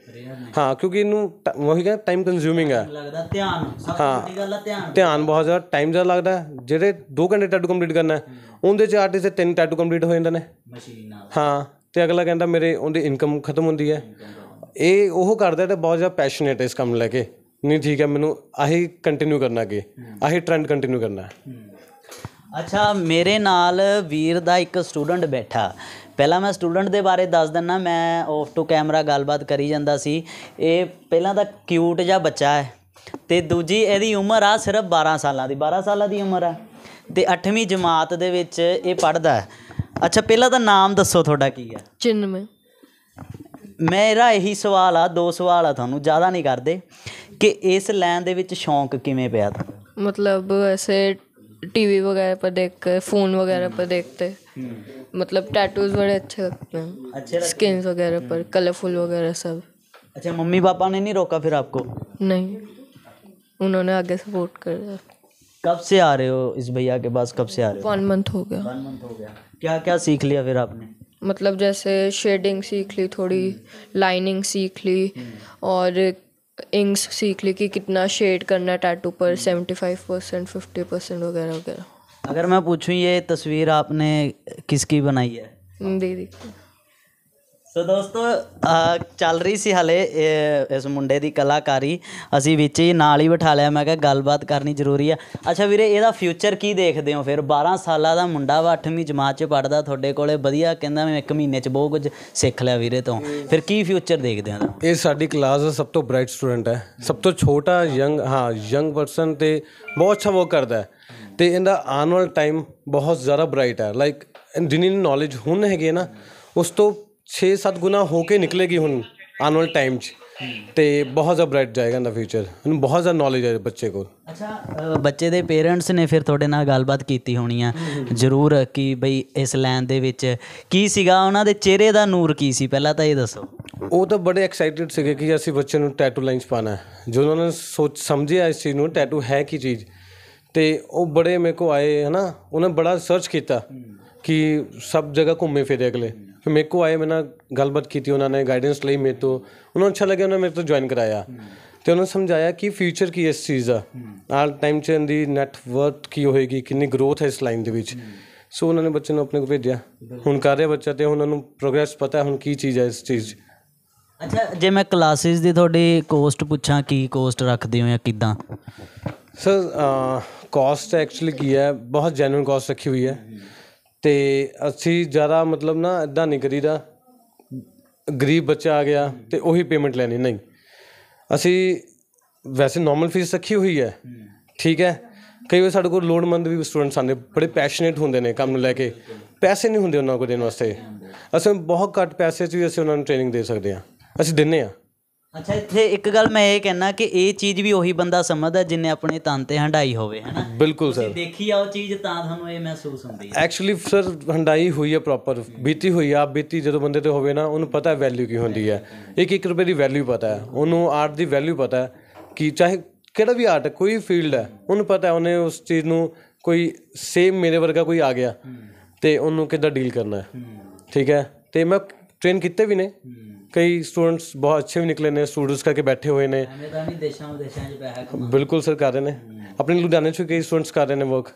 ਹਾਂ ਕਿਉਂਕਿ ਇਹਨੂੰ ਹੀ ਕਹਿੰਦਾ ਟਾਈਮ ਕੰਜ਼ਿਊਮਿੰਗ ਆ ਲੱਗਦਾ ਧਿਆਨ ਸਭ ਤੋਂ ਵੱਡੀ ਗੱਲ ਆ ਧਿਆਨ ਧਿਆਨ ਬਹੁਤ ਜ਼ਿਆਦਾ ਟਾਈਮ ਜ਼ਿਆਦਾ ਲੱਗਦਾ ਜਿਹੜੇ 2 ਘੰਟੇ ਟੈਟੂ ਕੰਪਲੀਟ ਕਰਨਾ ਉਹਦੇ 'ਚ ਆਰਟਿਸਟ ਤਿੰਨ ਟੈਟੂ ਕੰਪਲੀਟ ਹੋ ਜਾਂਦੇ ਨੇ ਮਸ਼ੀਨ ਨਾਲ ਹਾਂ ਤੇ ਅਗਲਾ ਕਹਿੰਦਾ ਮੇਰੇ ਉਹਦੀ ਇਨਕਮ ਖਤਮ ਹੁੰਦੀ ਹੈ ਇਹ ਉਹ ਕਰਦਾ ਤੇ ਬਹੁਤ ਜ਼ਿਆਦਾ ਪੈਸ਼ਨੇਟ ਹੈ ਇਸ ਕੰਮ ਲੈ ਕੇ ਨਹੀਂ ਠੀਕ ਹੈ ਮੈਨੂੰ ਆਹੀ ਕੰਟੀਨਿਊ ਕਰਨਾ ਅੱਗੇ ਆਹੀ ਟ੍ਰੈਂਡ ਕੰਟੀਨਿਊ ਕਰਨਾ ਅੱਛਾ ਮੇਰੇ ਨਾਲ ਵੀਰ ਦਾ ਇੱਕ ਸਟੂਡੈਂਟ ਬੈਠਾ ਪਹਿਲਾਂ ਮੈਂ ਸਟੂਡੈਂਟ ਦੇ ਬਾਰੇ ਦੱਸ ਦਿੰਨਾ ਮੈਂ ਆਫ ਟੂ ਕੈਮਰਾ ਗੱਲਬਾਤ ਕਰੀ ਜਾਂਦਾ ਸੀ ਇਹ ਪਹਿਲਾਂ ਤਾਂ ਕਿਊਟ ਜਿਹਾ ਬੱਚਾ ਹੈ ਤੇ ਦੂਜੀ ਇਹਦੀ ਉਮਰ ਆ ਸਿਰਫ 12 ਸਾਲਾਂ ਦੀ 12 ਸਾਲਾਂ ਦੀ ਉਮਰ ਆ ਤੇ 8ਵੀਂ ਜਮਾਤ ਦੇ ਵਿੱਚ ਇਹ ਪੜਦਾ ਹੈ ਅੱਛਾ ਪਹਿਲਾਂ ਤਾਂ ਨਾਮ ਦੱਸੋ ਤੁਹਾਡਾ ਕੀ ਹੈ ਚਿੰਮੇ मेरा यही सवाल आ दो सवाल आ थानू ज्यादा नहीं करते कि इस लाइन के शौक किमें पाया था मतलब ऐसे टीवी वगैरह पर देख कर फ़ोन वगैरह पर देखते मतलब टैटूज बड़े अच्छे लगते हैं अच्छे स्किन्स वगैरह पर कलरफुल वगैरह सब अच्छा मम्मी पापा ने नहीं रोका फिर आपको नहीं उन्होंने आगे सपोर्ट कर दिया कब से आ रहे हो इस भैया के पास कब से आ रहे हो वन मंथ हो गया वन मंथ हो गया क्या क्या सीख लिया फिर आपने मतलब जैसे शेडिंग सीख ली थोड़ी लाइनिंग हम्म। सीख ली हम्म। और इंग्स सीख ली कि कितना शेड करना है टैटू पर seventy five percent fifty percent वगैरह वगैरह अगर मैं पूछूं ये तस्वीर आपने किसकी बनाई है दीदी ਸੋ ਦੋਸਤੋ ਚੱਲ ਰਹੀ ਸੀ ਹਲੇ ਇਸ ਮੁੰਡੇ ਦੀ ਕਲਾਕਾਰੀ ਅਸੀਂ ਵਿੱਚ ਹੀ ਨਾਲ ਹੀ ਬਿਠਾ ਲਿਆ ਮੈਂ ਕਿਹਾ ਗੱਲਬਾਤ ਕਰਨੀ ਜ਼ਰੂਰੀ ਆ ਅੱਛਾ ਵੀਰੇ ਇਹਦਾ ਫਿਊਚਰ ਕੀ ਦੇਖਦੇ ਹੋ ਫਿਰ 12 ਸਾਲਾਂ ਦਾ ਮੁੰਡਾ ਵਾ 8ਵੀਂ ਜਮਾਤ 'ਚ ਪੜਦਾ ਤੁਹਾਡੇ ਕੋਲੇ ਵਧੀਆ ਕਹਿੰਦਾ ਮੈਂ 1 ਮਹੀਨੇ 'ਚ ਬਹੁਤ ਕੁਝ ਸਿੱਖ ਲਿਆ ਵੀਰੇ ਤੋਂ ਫਿਰ ਕੀ ਫਿਊਚਰ ਦੇਖਦੇ ਆ ਇਹ ਸਾਡੀ ਕਲਾਸ ਦਾ ਸਭ ਤੋਂ ਬ੍ਰਾਈਟ ਸਟੂਡੈਂਟ ਹੈ ਸਭ ਤੋਂ ਛੋਟਾ ਯੰਗ ਹਾਂ ਯੰਗ ਪਰਸਨ ਤੇ ਬਹੁਤ ਅੱਛਾ ਵਰਕ ਕਰਦਾ ਹੈ ਤੇ ਇਹਦਾ ਆਉਣ ਟਾਈਮ ਬਹੁਤ ਜ਼ਿਆਦਾ ਬ੍ਰਾਈਟ ਹੈ ਲਾਈਕ ਜਿੰਨੀ ਨੌਲੇਜ ਹੁਣ ਹੈਗੇ ਨਾ ਉਸ ਤੋਂ 6-7 ਗੁਣਾ ਹੋ ਕੇ ਨਿਕਲੇਗੀ ਹੁਣ ਆਉਣ ਵਾਲੇ ਟਾਈਮ 'ਚ ਤੇ ਬਹੁਤ ਜ਼ਿਆਦਾ ਬ੍ਰਾਈਟ ਜਾਏਗਾ ਇਨ ਦਾ ਫਿਊਚਰ ਹੁਣ ਬਹੁਤ ਜ਼ਿਆਦਾ ਨੌਲੇਜ ਹੈ ਬੱਚੇ ਕੋਲ ਅੱਛਾ ਬੱਚੇ ਦੇ ਪੇਰੈਂਟਸ ਨੇ ਫਿਰ ਤੁਹਾਡੇ ਨਾਲ ਗੱਲਬਾਤ ਕੀਤੀ ਹੋਣੀ ਆ ਜ਼ਰੂਰ ਕਿ ਬਈ ਇਸ ਲਾਈਨ ਦੇ ਵਿੱਚ ਕੀ ਸੀਗਾ ਉਹਨਾਂ ਦੇ ਚਿਹਰੇ ਦਾ ਨੂਰ ਕੀ ਸੀ ਪਹਿਲਾਂ ਤਾਂ ਇਹ ਦੱਸੋ ਉਹ ਤਾਂ ਬੜੇ ਐਕਸਾਈਟਿਡ ਸੀਗੇ ਕਿ ਅਸੀਂ ਬੱਚੇ ਨੂੰ ਟੈਟੂ ਲਾਈਨਸ ਪਾਣਾ ਹੈ ਜੋ ਉਹਨਾਂ ਨੇ ਸੋਚ ਸਮਝਿਆ ਇਸ ਚੀਜ਼ ਨੂੰ ਟੈਟੂ ਹੈ ਕੀ ਚੀਜ਼ ਤੇ ਉਹ ਬੜੇ ਮੇਰੇ ਕੋ ਆਏ ਹਨਾ ਉਹਨੇ ਬੜਾ ਸਰਚ ਕੀਤਾ ਕਿ ਸਭ ਜਗ੍ਹਾ ਘੁੰਮੇ ਫਿਰੇ ਅਗਲੇ ਫਿਰ ਮੇਰੇ ਕੋ ਆਏ ਮੈਨਾਂ ਗੱਲਬਾਤ ਕੀਤੀ ਉਹਨਾਂ ਨੇ ਗਾਈਡੈਂਸ ਲਈ ਮੇਰੇ ਤੋਂ ਉਹਨਾਂ ਨੂੰ ਅੱਛਾ ਲੱਗਿਆ ਉਹਨਾਂ ਮੇਰੇ ਤੋਂ ਜੁਆਇਨ ਕਰਾਇਆ ਤੇ ਉਹਨਾਂ ਸਮਝਾਇਆ ਕਿ ਫਿਊਚਰ ਕੀ ਇਸ ਚੀਜ਼ ਦਾ ਆਲ ਟਾਈਮ ਚ ਦੀ ਨੈਟ ਵਰਥ ਕੀ ਹੋਏਗੀ ਕਿੰਨੀ ਗਰੋਥ ਹੈ ਇਸ ਲਾਈਨ ਦੇ ਵਿੱਚ ਸੋ ਉਹਨਾਂ ਨੇ ਬੱਚੇ ਨੂੰ ਆਪਣੇ ਕੋ ਭੇਜਿਆ ਹੁਣ ਕਰ ਰਿਹਾ ਬੱਚਾ ਤੇ ਉਹਨਾਂ ਨੂੰ ਪ੍ਰੋਗਰੈਸ ਪਤਾ ਹੁਣ ਕੀ ਚੀਜ਼ ਹੈ ਇਸ ਚੀਜ਼ ਅੱਛਾ ਜੇ ਮੈਂ ਕਲਾਸਿਸ ਦੀ ਤੁਹਾਡੀ ਕੋਸਟ ਪੁੱਛਾਂ ਕੀ ਕੋਸਟ ਰੱਖਦੇ ਹੋ ਜਾਂ ਕਿਦਾਂ ਸਰ ਕਾਸਟ ਐਕਚੁਅਲੀ ਕੀ ਹੈ ਬਹੁਤ ਜੈਨੂਇਨ ਕਾਸਟ ਰੱਖੀ ਹੋਈ ਹੈ ਤੇ ਅਸੀਂ ਜ਼ਿਆਦਾ ਮਤਲਬ ਨਾ ਇਦਾਂ ਨਹੀਂ ਕਰੀਦਾ ਗਰੀਬ ਬੱਚਾ ਆ ਗਿਆ ਤੇ ਉਹੀ ਪੇਮੈਂਟ ਲੈਣੀ ਨਹੀਂ ਅਸੀਂ ਵੈਸੇ ਨੋਰਮਲ ਫੀਸ ਰੱਖੀ ਹੋਈ ਹੈ ਠੀਕ ਹੈ ਕਈ ਵਾਰ ਸਾਡੇ ਕੋਲ ਲੋੜਮੰਦ ਵੀ ਸਟੂਡੈਂਟਸ ਆਉਂਦੇ ਬੜੇ ਪੈਸ਼ਨੇਟ ਹੁੰਦੇ ਨੇ ਕੰਮ ਨੂੰ ਲੈ ਕੇ ਪੈਸੇ ਨਹੀਂ ਹੁੰਦੇ ਉਹਨਾਂ ਕੋਲ ਦੇਣ ਵਾਸਤੇ ਅਸੀਂ ਬਹੁਤ ਘੱਟ ਪੈਸੇ 'ਚ ਵੀ ਅਸੀਂ ਉਹਨਾਂ ਨੂੰ ਟ੍ਰੇਨਿੰਗ ਦੇ ਸਕਦੇ ਹਾਂ ਅਸੀਂ ਦਿੰਨੇ ਆ ਅੱਛਾ ਇੱਥੇ ਇੱਕ ਗੱਲ ਮੈਂ ਇਹ ਕਹਿਣਾ ਕਿ ਇਹ ਚੀਜ਼ ਵੀ ਉਹੀ ਬੰਦਾ ਸਮਝਦਾ ਜਿਨੇ ਆਪਣੇ ਤਨ ਤੇ ਹੰਡਾਈ ਹੋਵੇ ਹੈਨਾ ਬਿਲਕੁਲ ਸਰ ਦੇਖੀ ਆ ਉਹ ਚੀਜ਼ ਤਾਂ ਤੁਹਾਨੂੰ ਇਹ ਮਹਿਸੂਸ ਹੁੰਦੀ ਹੈ ਐਕਚੁਅਲੀ ਸਰ ਹੰਡਾਈ ਹੋਈ ਹੈ ਪ੍ਰੋਪਰ ਬੀਤੀ ਹੋਈ ਆ ਬੀਤੀ ਜਦੋਂ ਬੰਦੇ ਤੇ ਹੋਵੇ ਨਾ ਉਹਨੂੰ ਪਤਾ ਹੈ ਵੈਲਿਊ ਕੀ ਹੁੰਦੀ ਹੈ ਇੱਕ ਇੱਕ ਰੁਪਏ ਦੀ ਵੈਲਿਊ ਪਤਾ ਹੈ ਉਹਨੂੰ ਆਰਟ ਦੀ ਵੈਲਿਊ ਪਤਾ ਹੈ ਕਿ ਚਾਹੇ ਕਿਹੜਾ ਵੀ ਆਰਟ ਕੋਈ ਫੀਲਡ ਹੈ ਉਹਨੂੰ ਪਤਾ ਹੈ ਉਹਨੇ ਉਸ ਚੀਜ਼ ਨੂੰ ਕੋਈ ਸੇਮ ਮੇਰੇ ਵਰਗਾ ਕੋਈ ਆ ਗਿਆ ਤੇ ਉਹਨੂੰ ਕਿੱਦਾਂ ਡੀਲ ਕਰਨਾ ਹੈ ਠੀਕ ਹੈ ਤੇ ਮੈਂ ਟ੍ਰੇਨ ਕੀਤੇ ਵੀ ਨੇ ਕਈ ਸਟੂਡੈਂਟਸ ਬਹੁਤ ਅੱਛੇ ਵੀ ਨਿਕਲੇ ਨੇ ਸਟੂਡੈਂਟਸ ਕਰਕੇ ਬੈਠੇ ਹੋਏ ਨੇ ਐਵੇਂ ਤਾਂ ਦੇਸ਼ਾਂ ਵਿਦੇਸ਼ਾਂ 'ਚ ਪੈਸਾ ਕਮਾਉਂਦੇ ਬਿਲਕੁਲ ਸਰ ਕਰ ਰਹੇ ਨੇ ਆਪਣੇ ਲੁਧਿਆਣੇ 'ਚ ਕਈ ਸਟੂਡੈਂਟਸ ਕਰ ਰਹੇ ਨੇ ਵਰਕ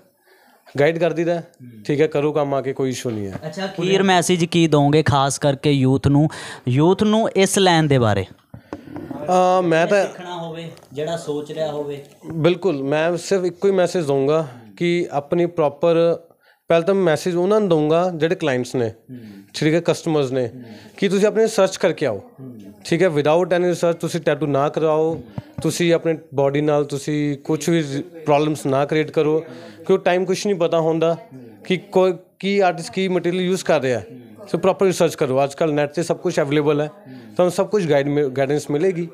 ਗਾਈਡ ਕਰ ਦਿੱਤਾ ਠੀਕ ਹੈ ਕਰੋ ਕੰਮ ਆ ਕੇ ਕੋਈ ਇਸ਼ੂ ਨਹੀਂ ਹੈ ਅੱਛਾ ਅਖੀਰ ਮੈਸੇਜ ਕੀ ਦੋਗੇ ਖਾਸ ਕਰਕੇ ਯੂਥ ਨੂੰ ਯੂਥ ਨੂੰ ਇਸ ਲਾਈਨ ਦੇ ਬਾਰੇ ਮੈਂ ਤਾਂ ਸਿੱਖਣਾ ਹੋਵੇ ਜਿਹੜਾ ਸੋਚ ਰਿਹਾ ਹੋਵੇ ਬਿਲਕੁਲ ਮੈਂ ਸਿਰਫ ਇੱਕੋ ਹੀ ਮੈਸੇਜ ਦਊਂਗਾ ਕਿ ਆਪਣੀ ਪ੍ਰੋਪਰ ਪਹਿਲਾਂ ਤਾਂ ਮੈਸੇਜ ਉਹਨਾਂ ਨੂੰ ਦਊਂਗਾ ਜਿਹੜੇ ਕਲਾਇੰਟਸ ਨੇ ਠੀਕ ਹੈ ਕਸਟਮਰਸ ਨੇ ਕਿ ਤੁਸੀਂ ਆਪਣੇ ਸਰਚ ਕਰਕੇ ਆਓ ਠੀਕ ਹੈ ਵਿਦਆਊਟ ਐਨੀ ਰਿਸਰਚ ਤੁਸੀਂ ਟੈਟੂ ਨਾ ਕਰਾਓ ਤੁਸੀਂ ਆਪਣੇ ਬਾਡੀ ਨਾਲ ਤੁਸੀਂ ਕੁਝ ਵੀ ਪ੍ਰੋਬਲਮਸ ਨਾ ਕ੍ਰੀਏਟ ਕਰੋ ਕਿਉਂਕਿ ਟਾਈਮ ਕੁਝ ਨਹੀਂ ਪਤਾ ਹੁੰਦਾ ਕਿ ਕੋਈ ਕੀ ਆਰਟਿਸਟ ਕੀ ਮਟੀਰੀਅਲ ਯੂਜ਼ ਕਰ ਰਿਹਾ ਹੈ ਸੋ ਪ੍ਰੋਪਰ ਰਿਸਰਚ ਕਰੋ ਅੱਜ ਕੱਲ ਨੈਟ ਤੇ ਸਭ ਕੁਝ ਅਵੇਲੇਬਲ ਹੈ ਤੁਹਾਨੂੰ ਸਭ ਕੁਝ ਗਾਈਡ ਗਾਈਡੈਂਸ ਮਿਲੇਗੀ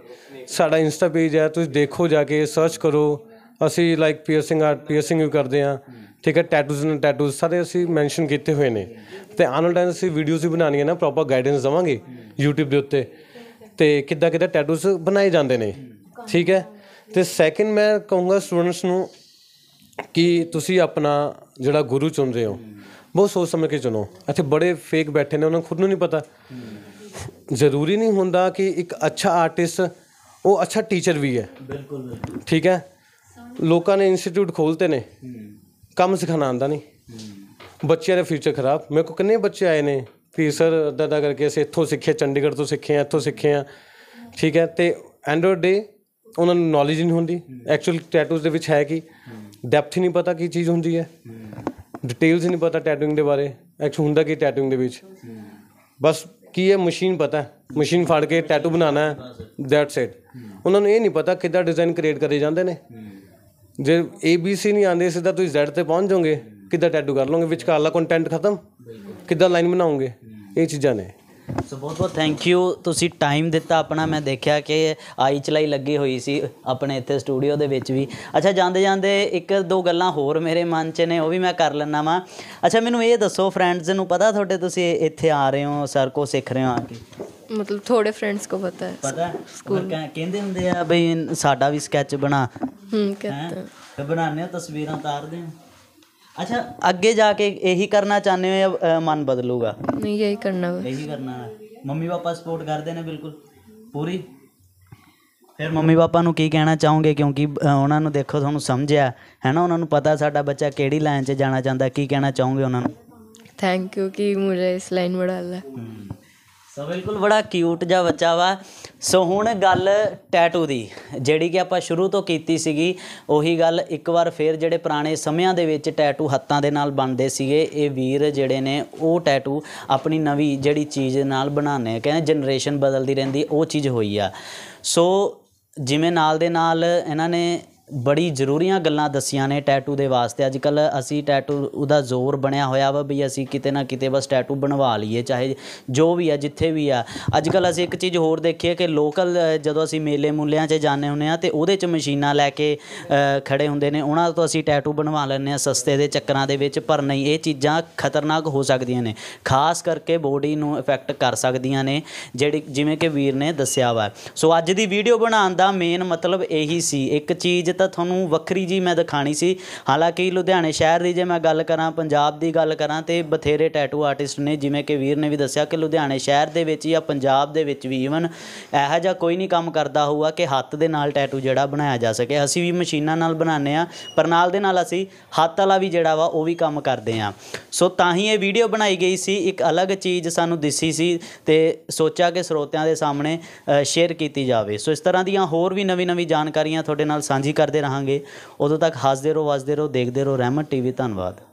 ਸਾਡਾ ਇੰਸਟਾ ਪੇਜ ਹੈ ਤੁਸੀਂ ਦੇਖੋ ਜਾ ਕੇ ਸਰਚ ਕਰੋ ਅਸੀਂ ਲਾਈਕ ਪੀਅਰਸਿੰਗ ਆਰਟ ਪੀਅਰਸਿੰਗ ਵੀ ਕਰਦੇ ਆ ਠੀਕ ਹੈ ਟੈਟੂਜ਼ ਨੇ ਟੈਟੂਜ਼ ਸਾਰੇ ਅਸੀਂ ਮੈਂਸ਼ਨ ਕੀਤੇ ਹੋਏ ਨੇ ਤੇ ਆਨਲ ਟਾਈਮ ਅਸੀਂ ਵੀਡੀਓਜ਼ ਵੀ ਬਣਾਉਣੀਆਂ ਨਾ ਪ੍ਰੋਪਰ ਗਾਈਡੈਂਸ ਦਵਾਂਗੇ YouTube ਦੇ ਉੱਤੇ ਤੇ ਕਿੱਦਾਂ ਕਿੱਦਾਂ ਟੈਟੂਜ਼ ਬਣਾਏ ਜਾਂਦੇ ਨੇ ਠੀਕ ਹੈ ਤੇ ਸੈਕਿੰਡ ਮੈਂ ਕਹੂੰਗਾ ਸਟੂਡੈਂਟਸ ਨੂੰ ਕਿ ਤੁਸੀਂ ਆਪਣਾ ਜਿਹੜਾ ਗੁਰੂ ਰਹੇ ਹੋ ਬਹੁਤ ਸੋਚ ਸਮਝ ਕੇ ਚੁਣੋ ਇੱਥੇ ਬੜੇ ਫੇਕ ਬੈਠੇ ਨੇ ਉਹਨਾਂ ਨੂੰ ਖੁਦ ਨੂੰ ਨਹੀਂ ਪਤਾ ਜ਼ਰੂਰੀ ਨਹੀਂ ਹੁੰਦਾ ਕਿ ਇੱਕ ਅੱਛਾ ਆਰਟਿਸਟ ਉਹ ਅੱਛਾ ਟੀਚਰ ਵੀ ਹੈ ਬਿਲਕੁਲ ਠੀਕ ਹੈ ਲੋਕਾਂ ਨੇ ਇੰਸਟੀਚਿਊਟ ਖੋਲਤੇ ਨੇ ਕੰਮ ਸਿਖਾਣਾ ਆਂਦਾ ਨਹੀਂ ਬੱਚਿਆਂ ਦਾ ਫਿਊਚਰ ਖਰਾਬ ਮੇਰੇ ਕੋ ਕਿੰਨੇ ਬੱਚੇ ਆਏ ਨੇ ਵੀ ਸਰ ਇਦਾਂ ਦਾ ਕਰਕੇ ਅਸੀਂ ਇੱਥੋਂ ਸਿੱਖੇ ਚੰਡੀਗੜ੍ਹ ਤੋਂ ਸਿੱਖੇ ਆ ਇੱਥੋਂ ਸਿੱਖੇ ਆ ਠੀਕ ਹੈ ਤੇ ਐਂਡ ਆਫ ਡੇ ਉਹਨਾਂ ਨੂੰ ਨੌਲੇਜ ਨਹੀਂ ਹੁੰਦੀ ਐਕਚੁਅਲ ਟੈਟੂਜ਼ ਦੇ ਵਿੱਚ ਹੈ ਕੀ ਡੈਪਥ ਹੀ ਨਹੀਂ ਪਤਾ ਕੀ ਚੀਜ਼ ਹੁੰਦੀ ਹੈ ਡਿਟੇਲਸ ਹੀ ਨਹੀਂ ਪਤਾ ਟੈਟੂਇੰਗ ਦੇ ਬਾਰੇ ਐਕਚੁਅਲ ਹੁੰਦਾ ਕੀ ਟੈਟੂਇੰਗ ਦੇ ਵਿੱਚ ਬਸ ਕੀ ਹੈ ਮਸ਼ੀਨ ਪਤਾ ਮਸ਼ੀਨ ਫੜ ਕੇ ਟੈਟੂ ਬਣਾਉਣਾ ਹੈ ਦੈਟਸ ਇਟ ਉਹਨਾਂ ਨੂੰ ਇਹ ਨਹੀਂ ਪਤਾ ਕਿੱਦਾਂ ਡਿਜ਼ਾਈਨ ਕ੍ਰੀਏਟ ਕਰੇ ਜਾਂਦੇ ਨੇ ਜੇ ਏ ਬੀ ਸੀ ਨਹੀਂ ਆਂਦੇ ਸਿੱਧਾ ਤੁਸੀਂ ਜ਼ੈਡ ਤੇ ਪਹੁੰਚ ਜਾਓਗੇ ਕਿੱਦਾਂ ਟੈਟੂ ਕਰ ਲਓਗੇ ਵਿਚਕਾਰਲਾ ਕੰਟੈਂਟ ਖਤਮ ਕਿੱਦਾਂ ਲਾਈਨ ਬਣਾਓਗੇ ਇਹ ਚੀਜ਼ਾਂ ਨੇ ਸੋ ਬਹੁਤ ਬਹੁਤ ਥੈਂਕ ਯੂ ਤੁਸੀਂ ਟਾਈਮ ਦਿੱਤਾ ਆਪਣਾ ਮੈਂ ਦੇਖਿਆ ਕਿ ਆਈ ਚਲਾਈ ਲੱਗੀ ਹੋਈ ਸੀ ਆਪਣੇ ਇੱਥੇ ਸਟੂਡੀਓ ਦੇ ਵਿੱਚ ਵੀ ਅੱਛਾ ਜਾਂਦੇ ਜਾਂਦੇ ਇੱਕ ਦੋ ਗੱਲਾਂ ਹੋਰ ਮੇਰੇ ਮਨ 'ਚ ਨੇ ਉਹ ਵੀ ਮੈਂ ਕਰ ਲੈਣਾ ਵਾਂ ਅੱਛਾ ਮੈਨੂੰ ਇਹ ਦੱਸੋ ਫਰੈਂਡਸ ਨੂੰ ਪਤਾ ਤੁਹਾਡੇ ਤੁਸੀਂ ਇੱਥੇ ਆ ਰਹੇ ਹੋ ਸਰ ਕੋ ਸਿੱਖ ਰਹੇ ਹੋ ਆ ਕੇ ਮਤਲਬ ਥੋੜੇ ਫਰੈਂਡਸ ਕੋ ਪਤਾ ਹੈ ਪਤਾ ਹੈ? ਸਕੂਲ ਕਹਿੰਦੇ ਹੁੰਦੇ ਆ ਬਈ ਸਾਡਾ ਵੀ ਸਕੈਚ ਬਣਾ ਹੂੰ ਕਹਿੰਦੇ ਬਣਾਨੇ ਬਣਾਉਂਦੇ ਤਸਵੀਰਾਂ ਤਾਰਦੇ ਆ ਅੱਛਾ ਅੱਗੇ ਜਾ ਕੇ ਇਹੀ ਕਰਨਾ ਚਾਹੁੰਦੇ ਹੋ ਜਾਂ ਮਨ ਬਦਲੂਗਾ ਨਹੀਂ ਇਹੀ ਕਰਨਾ ਵਾ ਇਹੀ ਕਰਨਾ ਹੈ। ਮੰਮੀ ਪਾਪਾ ਸਪੋਰਟ ਕਰਦੇ ਨੇ ਬਿਲਕੁਲ ਪੂਰੀ ਫਿਰ ਮੰਮੀ ਪਾਪਾ ਨੂੰ ਕੀ ਕਹਿਣਾ ਚਾਹੋਗੇ ਕਿਉਂਕਿ ਉਹਨਾਂ ਨੂੰ ਦੇਖੋ ਤੁਹਾਨੂੰ ਸਮਝਿਆ ਹੈ ਨਾ ਉਹਨਾਂ ਨੂੰ ਪਤਾ ਸਾਡਾ ਬੱਚਾ ਕਿਹੜੀ ਲਾਈਨ 'ਚ ਜਾਣਾ ਚਾਹੁੰਦਾ ਕੀ ਕਹਿਣਾ ਚਾਹੋਗੇ ਉਹਨਾਂ ਨੂੰ ਥੈਂਕ ਯੂ ਕਿ ਮੂਰੇ ਇਸ ਲਾਈਨ में डाला ਸੋ ਬਿਲਕੁਲ ਬੜਾ ਕਿਊਟ ਜਿਹਾ ਬੱਚਾ ਵਾ ਸੋ ਹੁਣ ਗੱਲ ਟੈਟੂ ਦੀ ਜਿਹੜੀ ਕਿ ਆਪਾਂ ਸ਼ੁਰੂ ਤੋਂ ਕੀਤੀ ਸੀਗੀ ਉਹੀ ਗੱਲ ਇੱਕ ਵਾਰ ਫੇਰ ਜਿਹੜੇ ਪੁਰਾਣੇ ਸਮਿਆਂ ਦੇ ਵਿੱਚ ਟੈਟੂ ਹੱਥਾਂ ਦੇ ਨਾਲ ਬਣਦੇ ਸੀਗੇ ਇਹ ਵੀਰ ਜਿਹੜੇ ਨੇ ਉਹ ਟੈਟੂ ਆਪਣੀ ਨਵੀਂ ਜਿਹੜੀ ਚੀਜ਼ ਨਾਲ ਬਣਾਉਣੇ ਕਹਿੰਦੇ ਜਨਰੇਸ਼ਨ ਬਦਲਦੀ ਰਹਿੰਦੀ ਉਹ ਚੀਜ਼ ਹੋਈ ਆ ਸੋ ਜਿਵੇਂ ਨਾਲ ਦੇ ਨਾਲ ਇਹਨਾਂ ਨੇ ਬੜੀ ਜ਼ਰੂਰੀਆਂ ਗੱਲਾਂ ਦਸੀਆਂ ਨੇ ਟੈਟੂ ਦੇ ਵਾਸਤੇ ਅੱਜ ਕੱਲ ਅਸੀਂ ਟੈਟੂ ਉਹਦਾ ਜ਼ੋਰ ਬਣਿਆ ਹੋਇਆ ਵਾ ਵੀ ਅਸੀਂ ਕਿਤੇ ਨਾ ਕਿਤੇ ਬਸ ਟੈਟੂ ਬਣਵਾ ਲਈਏ ਚਾਹੇ ਜੋ ਵੀ ਆ ਜਿੱਥੇ ਵੀ ਆ ਅੱਜ ਕੱਲ ਅਸੀਂ ਇੱਕ ਚੀਜ਼ ਹੋਰ ਦੇਖੀਏ ਕਿ ਲੋਕਲ ਜਦੋਂ ਅਸੀਂ ਮੇਲੇ ਮੁੱਲਿਆਂ 'ਚ ਜਾਂਦੇ ਹੁੰਨੇ ਆ ਤੇ ਉਹਦੇ 'ਚ ਮਸ਼ੀਨਾਂ ਲੈ ਕੇ ਖੜੇ ਹੁੰਦੇ ਨੇ ਉਹਨਾਂ ਤੋਂ ਅਸੀਂ ਟੈਟੂ ਬਣਵਾ ਲੈਂਦੇ ਆ ਸਸਤੇ ਦੇ ਚੱਕਰਾਂ ਦੇ ਵਿੱਚ ਪਰ ਨਹੀਂ ਇਹ ਚੀਜ਼ਾਂ ਖਤਰਨਾਕ ਹੋ ਸਕਦੀਆਂ ਨੇ ਖਾਸ ਕਰਕੇ ਬੋਡੀ ਨੂੰ ਇਫੈਕਟ ਕਰ ਸਕਦੀਆਂ ਨੇ ਜਿਹੜੀ ਜਿਵੇਂ ਕਿ ਵੀਰ ਨੇ ਦੱਸਿਆ ਵਾ ਸੋ ਅੱਜ ਦੀ ਵੀਡੀਓ ਬਣਾਉਣ ਦਾ ਮੇਨ ਮਤਲਬ ਇਹੀ ਸੀ ਇੱਕ ਚੀਜ਼ ਤਾਂ ਤੁਹਾਨੂੰ ਵੱਖਰੀ ਜੀ ਮੈਂ ਦਿਖਾਣੀ ਸੀ ਹਾਲਾਂਕਿ ਲੁਧਿਆਣੇ ਸ਼ਹਿਰ ਦੀ ਜੇ ਮੈਂ ਗੱਲ ਕਰਾਂ ਪੰਜਾਬ ਦੀ ਗੱਲ ਕਰਾਂ ਤੇ ਬਥੇਰੇ ਟੈਟੂ ਆਰਟਿਸਟ ਨੇ ਜਿਵੇਂ ਕਿ ਵੀਰ ਨੇ ਵੀ ਦੱਸਿਆ ਕਿ ਲੁਧਿਆਣੇ ਸ਼ਹਿਰ ਦੇ ਵਿੱਚ ਜਾਂ ਪੰਜਾਬ ਦੇ ਵਿੱਚ ਵੀ ਇਵਨ ਇਹੋ ਜਿਹਾ ਕੋਈ ਨਹੀਂ ਕੰਮ ਕਰਦਾ ਹੋਊਗਾ ਕਿ ਹੱਥ ਦੇ ਨਾਲ ਟੈਟੂ ਜਿਹੜਾ ਬਣਾਇਆ ਜਾ ਸਕੇ ਅਸੀਂ ਵੀ ਮਸ਼ੀਨਾਂ ਨਾਲ ਬਣਾਉਂਦੇ ਆ ਪਰ ਨਾਲ ਦੇ ਨਾਲ ਅਸੀਂ ਹੱਥ ਵਾਲਾ ਵੀ ਜਿਹੜਾ ਵਾ ਉਹ ਵੀ ਕੰਮ ਕਰਦੇ ਆ ਸੋ ਤਾਂ ਹੀ ਇਹ ਵੀਡੀਓ ਬਣਾਈ ਗਈ ਸੀ ਇੱਕ ਅਲੱਗ ਚੀਜ਼ ਸਾਨੂੰ ਦਿਸੀ ਸੀ ਤੇ ਸੋਚਿਆ ਕਿ ਸਰੋਤਿਆਂ ਦੇ ਸਾਹਮਣੇ ਸ਼ੇਅਰ ਕੀਤੀ ਜਾਵੇ ਸੋ ਇਸ ਤਰ੍ਹਾਂ ਦੀਆਂ ਹੋਰ ਵੀ ਨਵੀਂ ਨਵੀਂ ਜਾਣਕਾਰੀਆਂ ਤੁਹਾਡੇ ਨਾਲ ਸਾਂਝੀ ਕਰ ਕਰਦੇ ਰਹਾਂਗੇ ਉਦੋਂ ਤੱਕ ਹੱਸਦੇ ਰਹੋ ਵਸਦੇ ਰਹੋ ਦੇਖਦੇ ਰਹੋ ਰਹਿਮਤ ਟੀਵੀ ਧੰਨਵਾਦ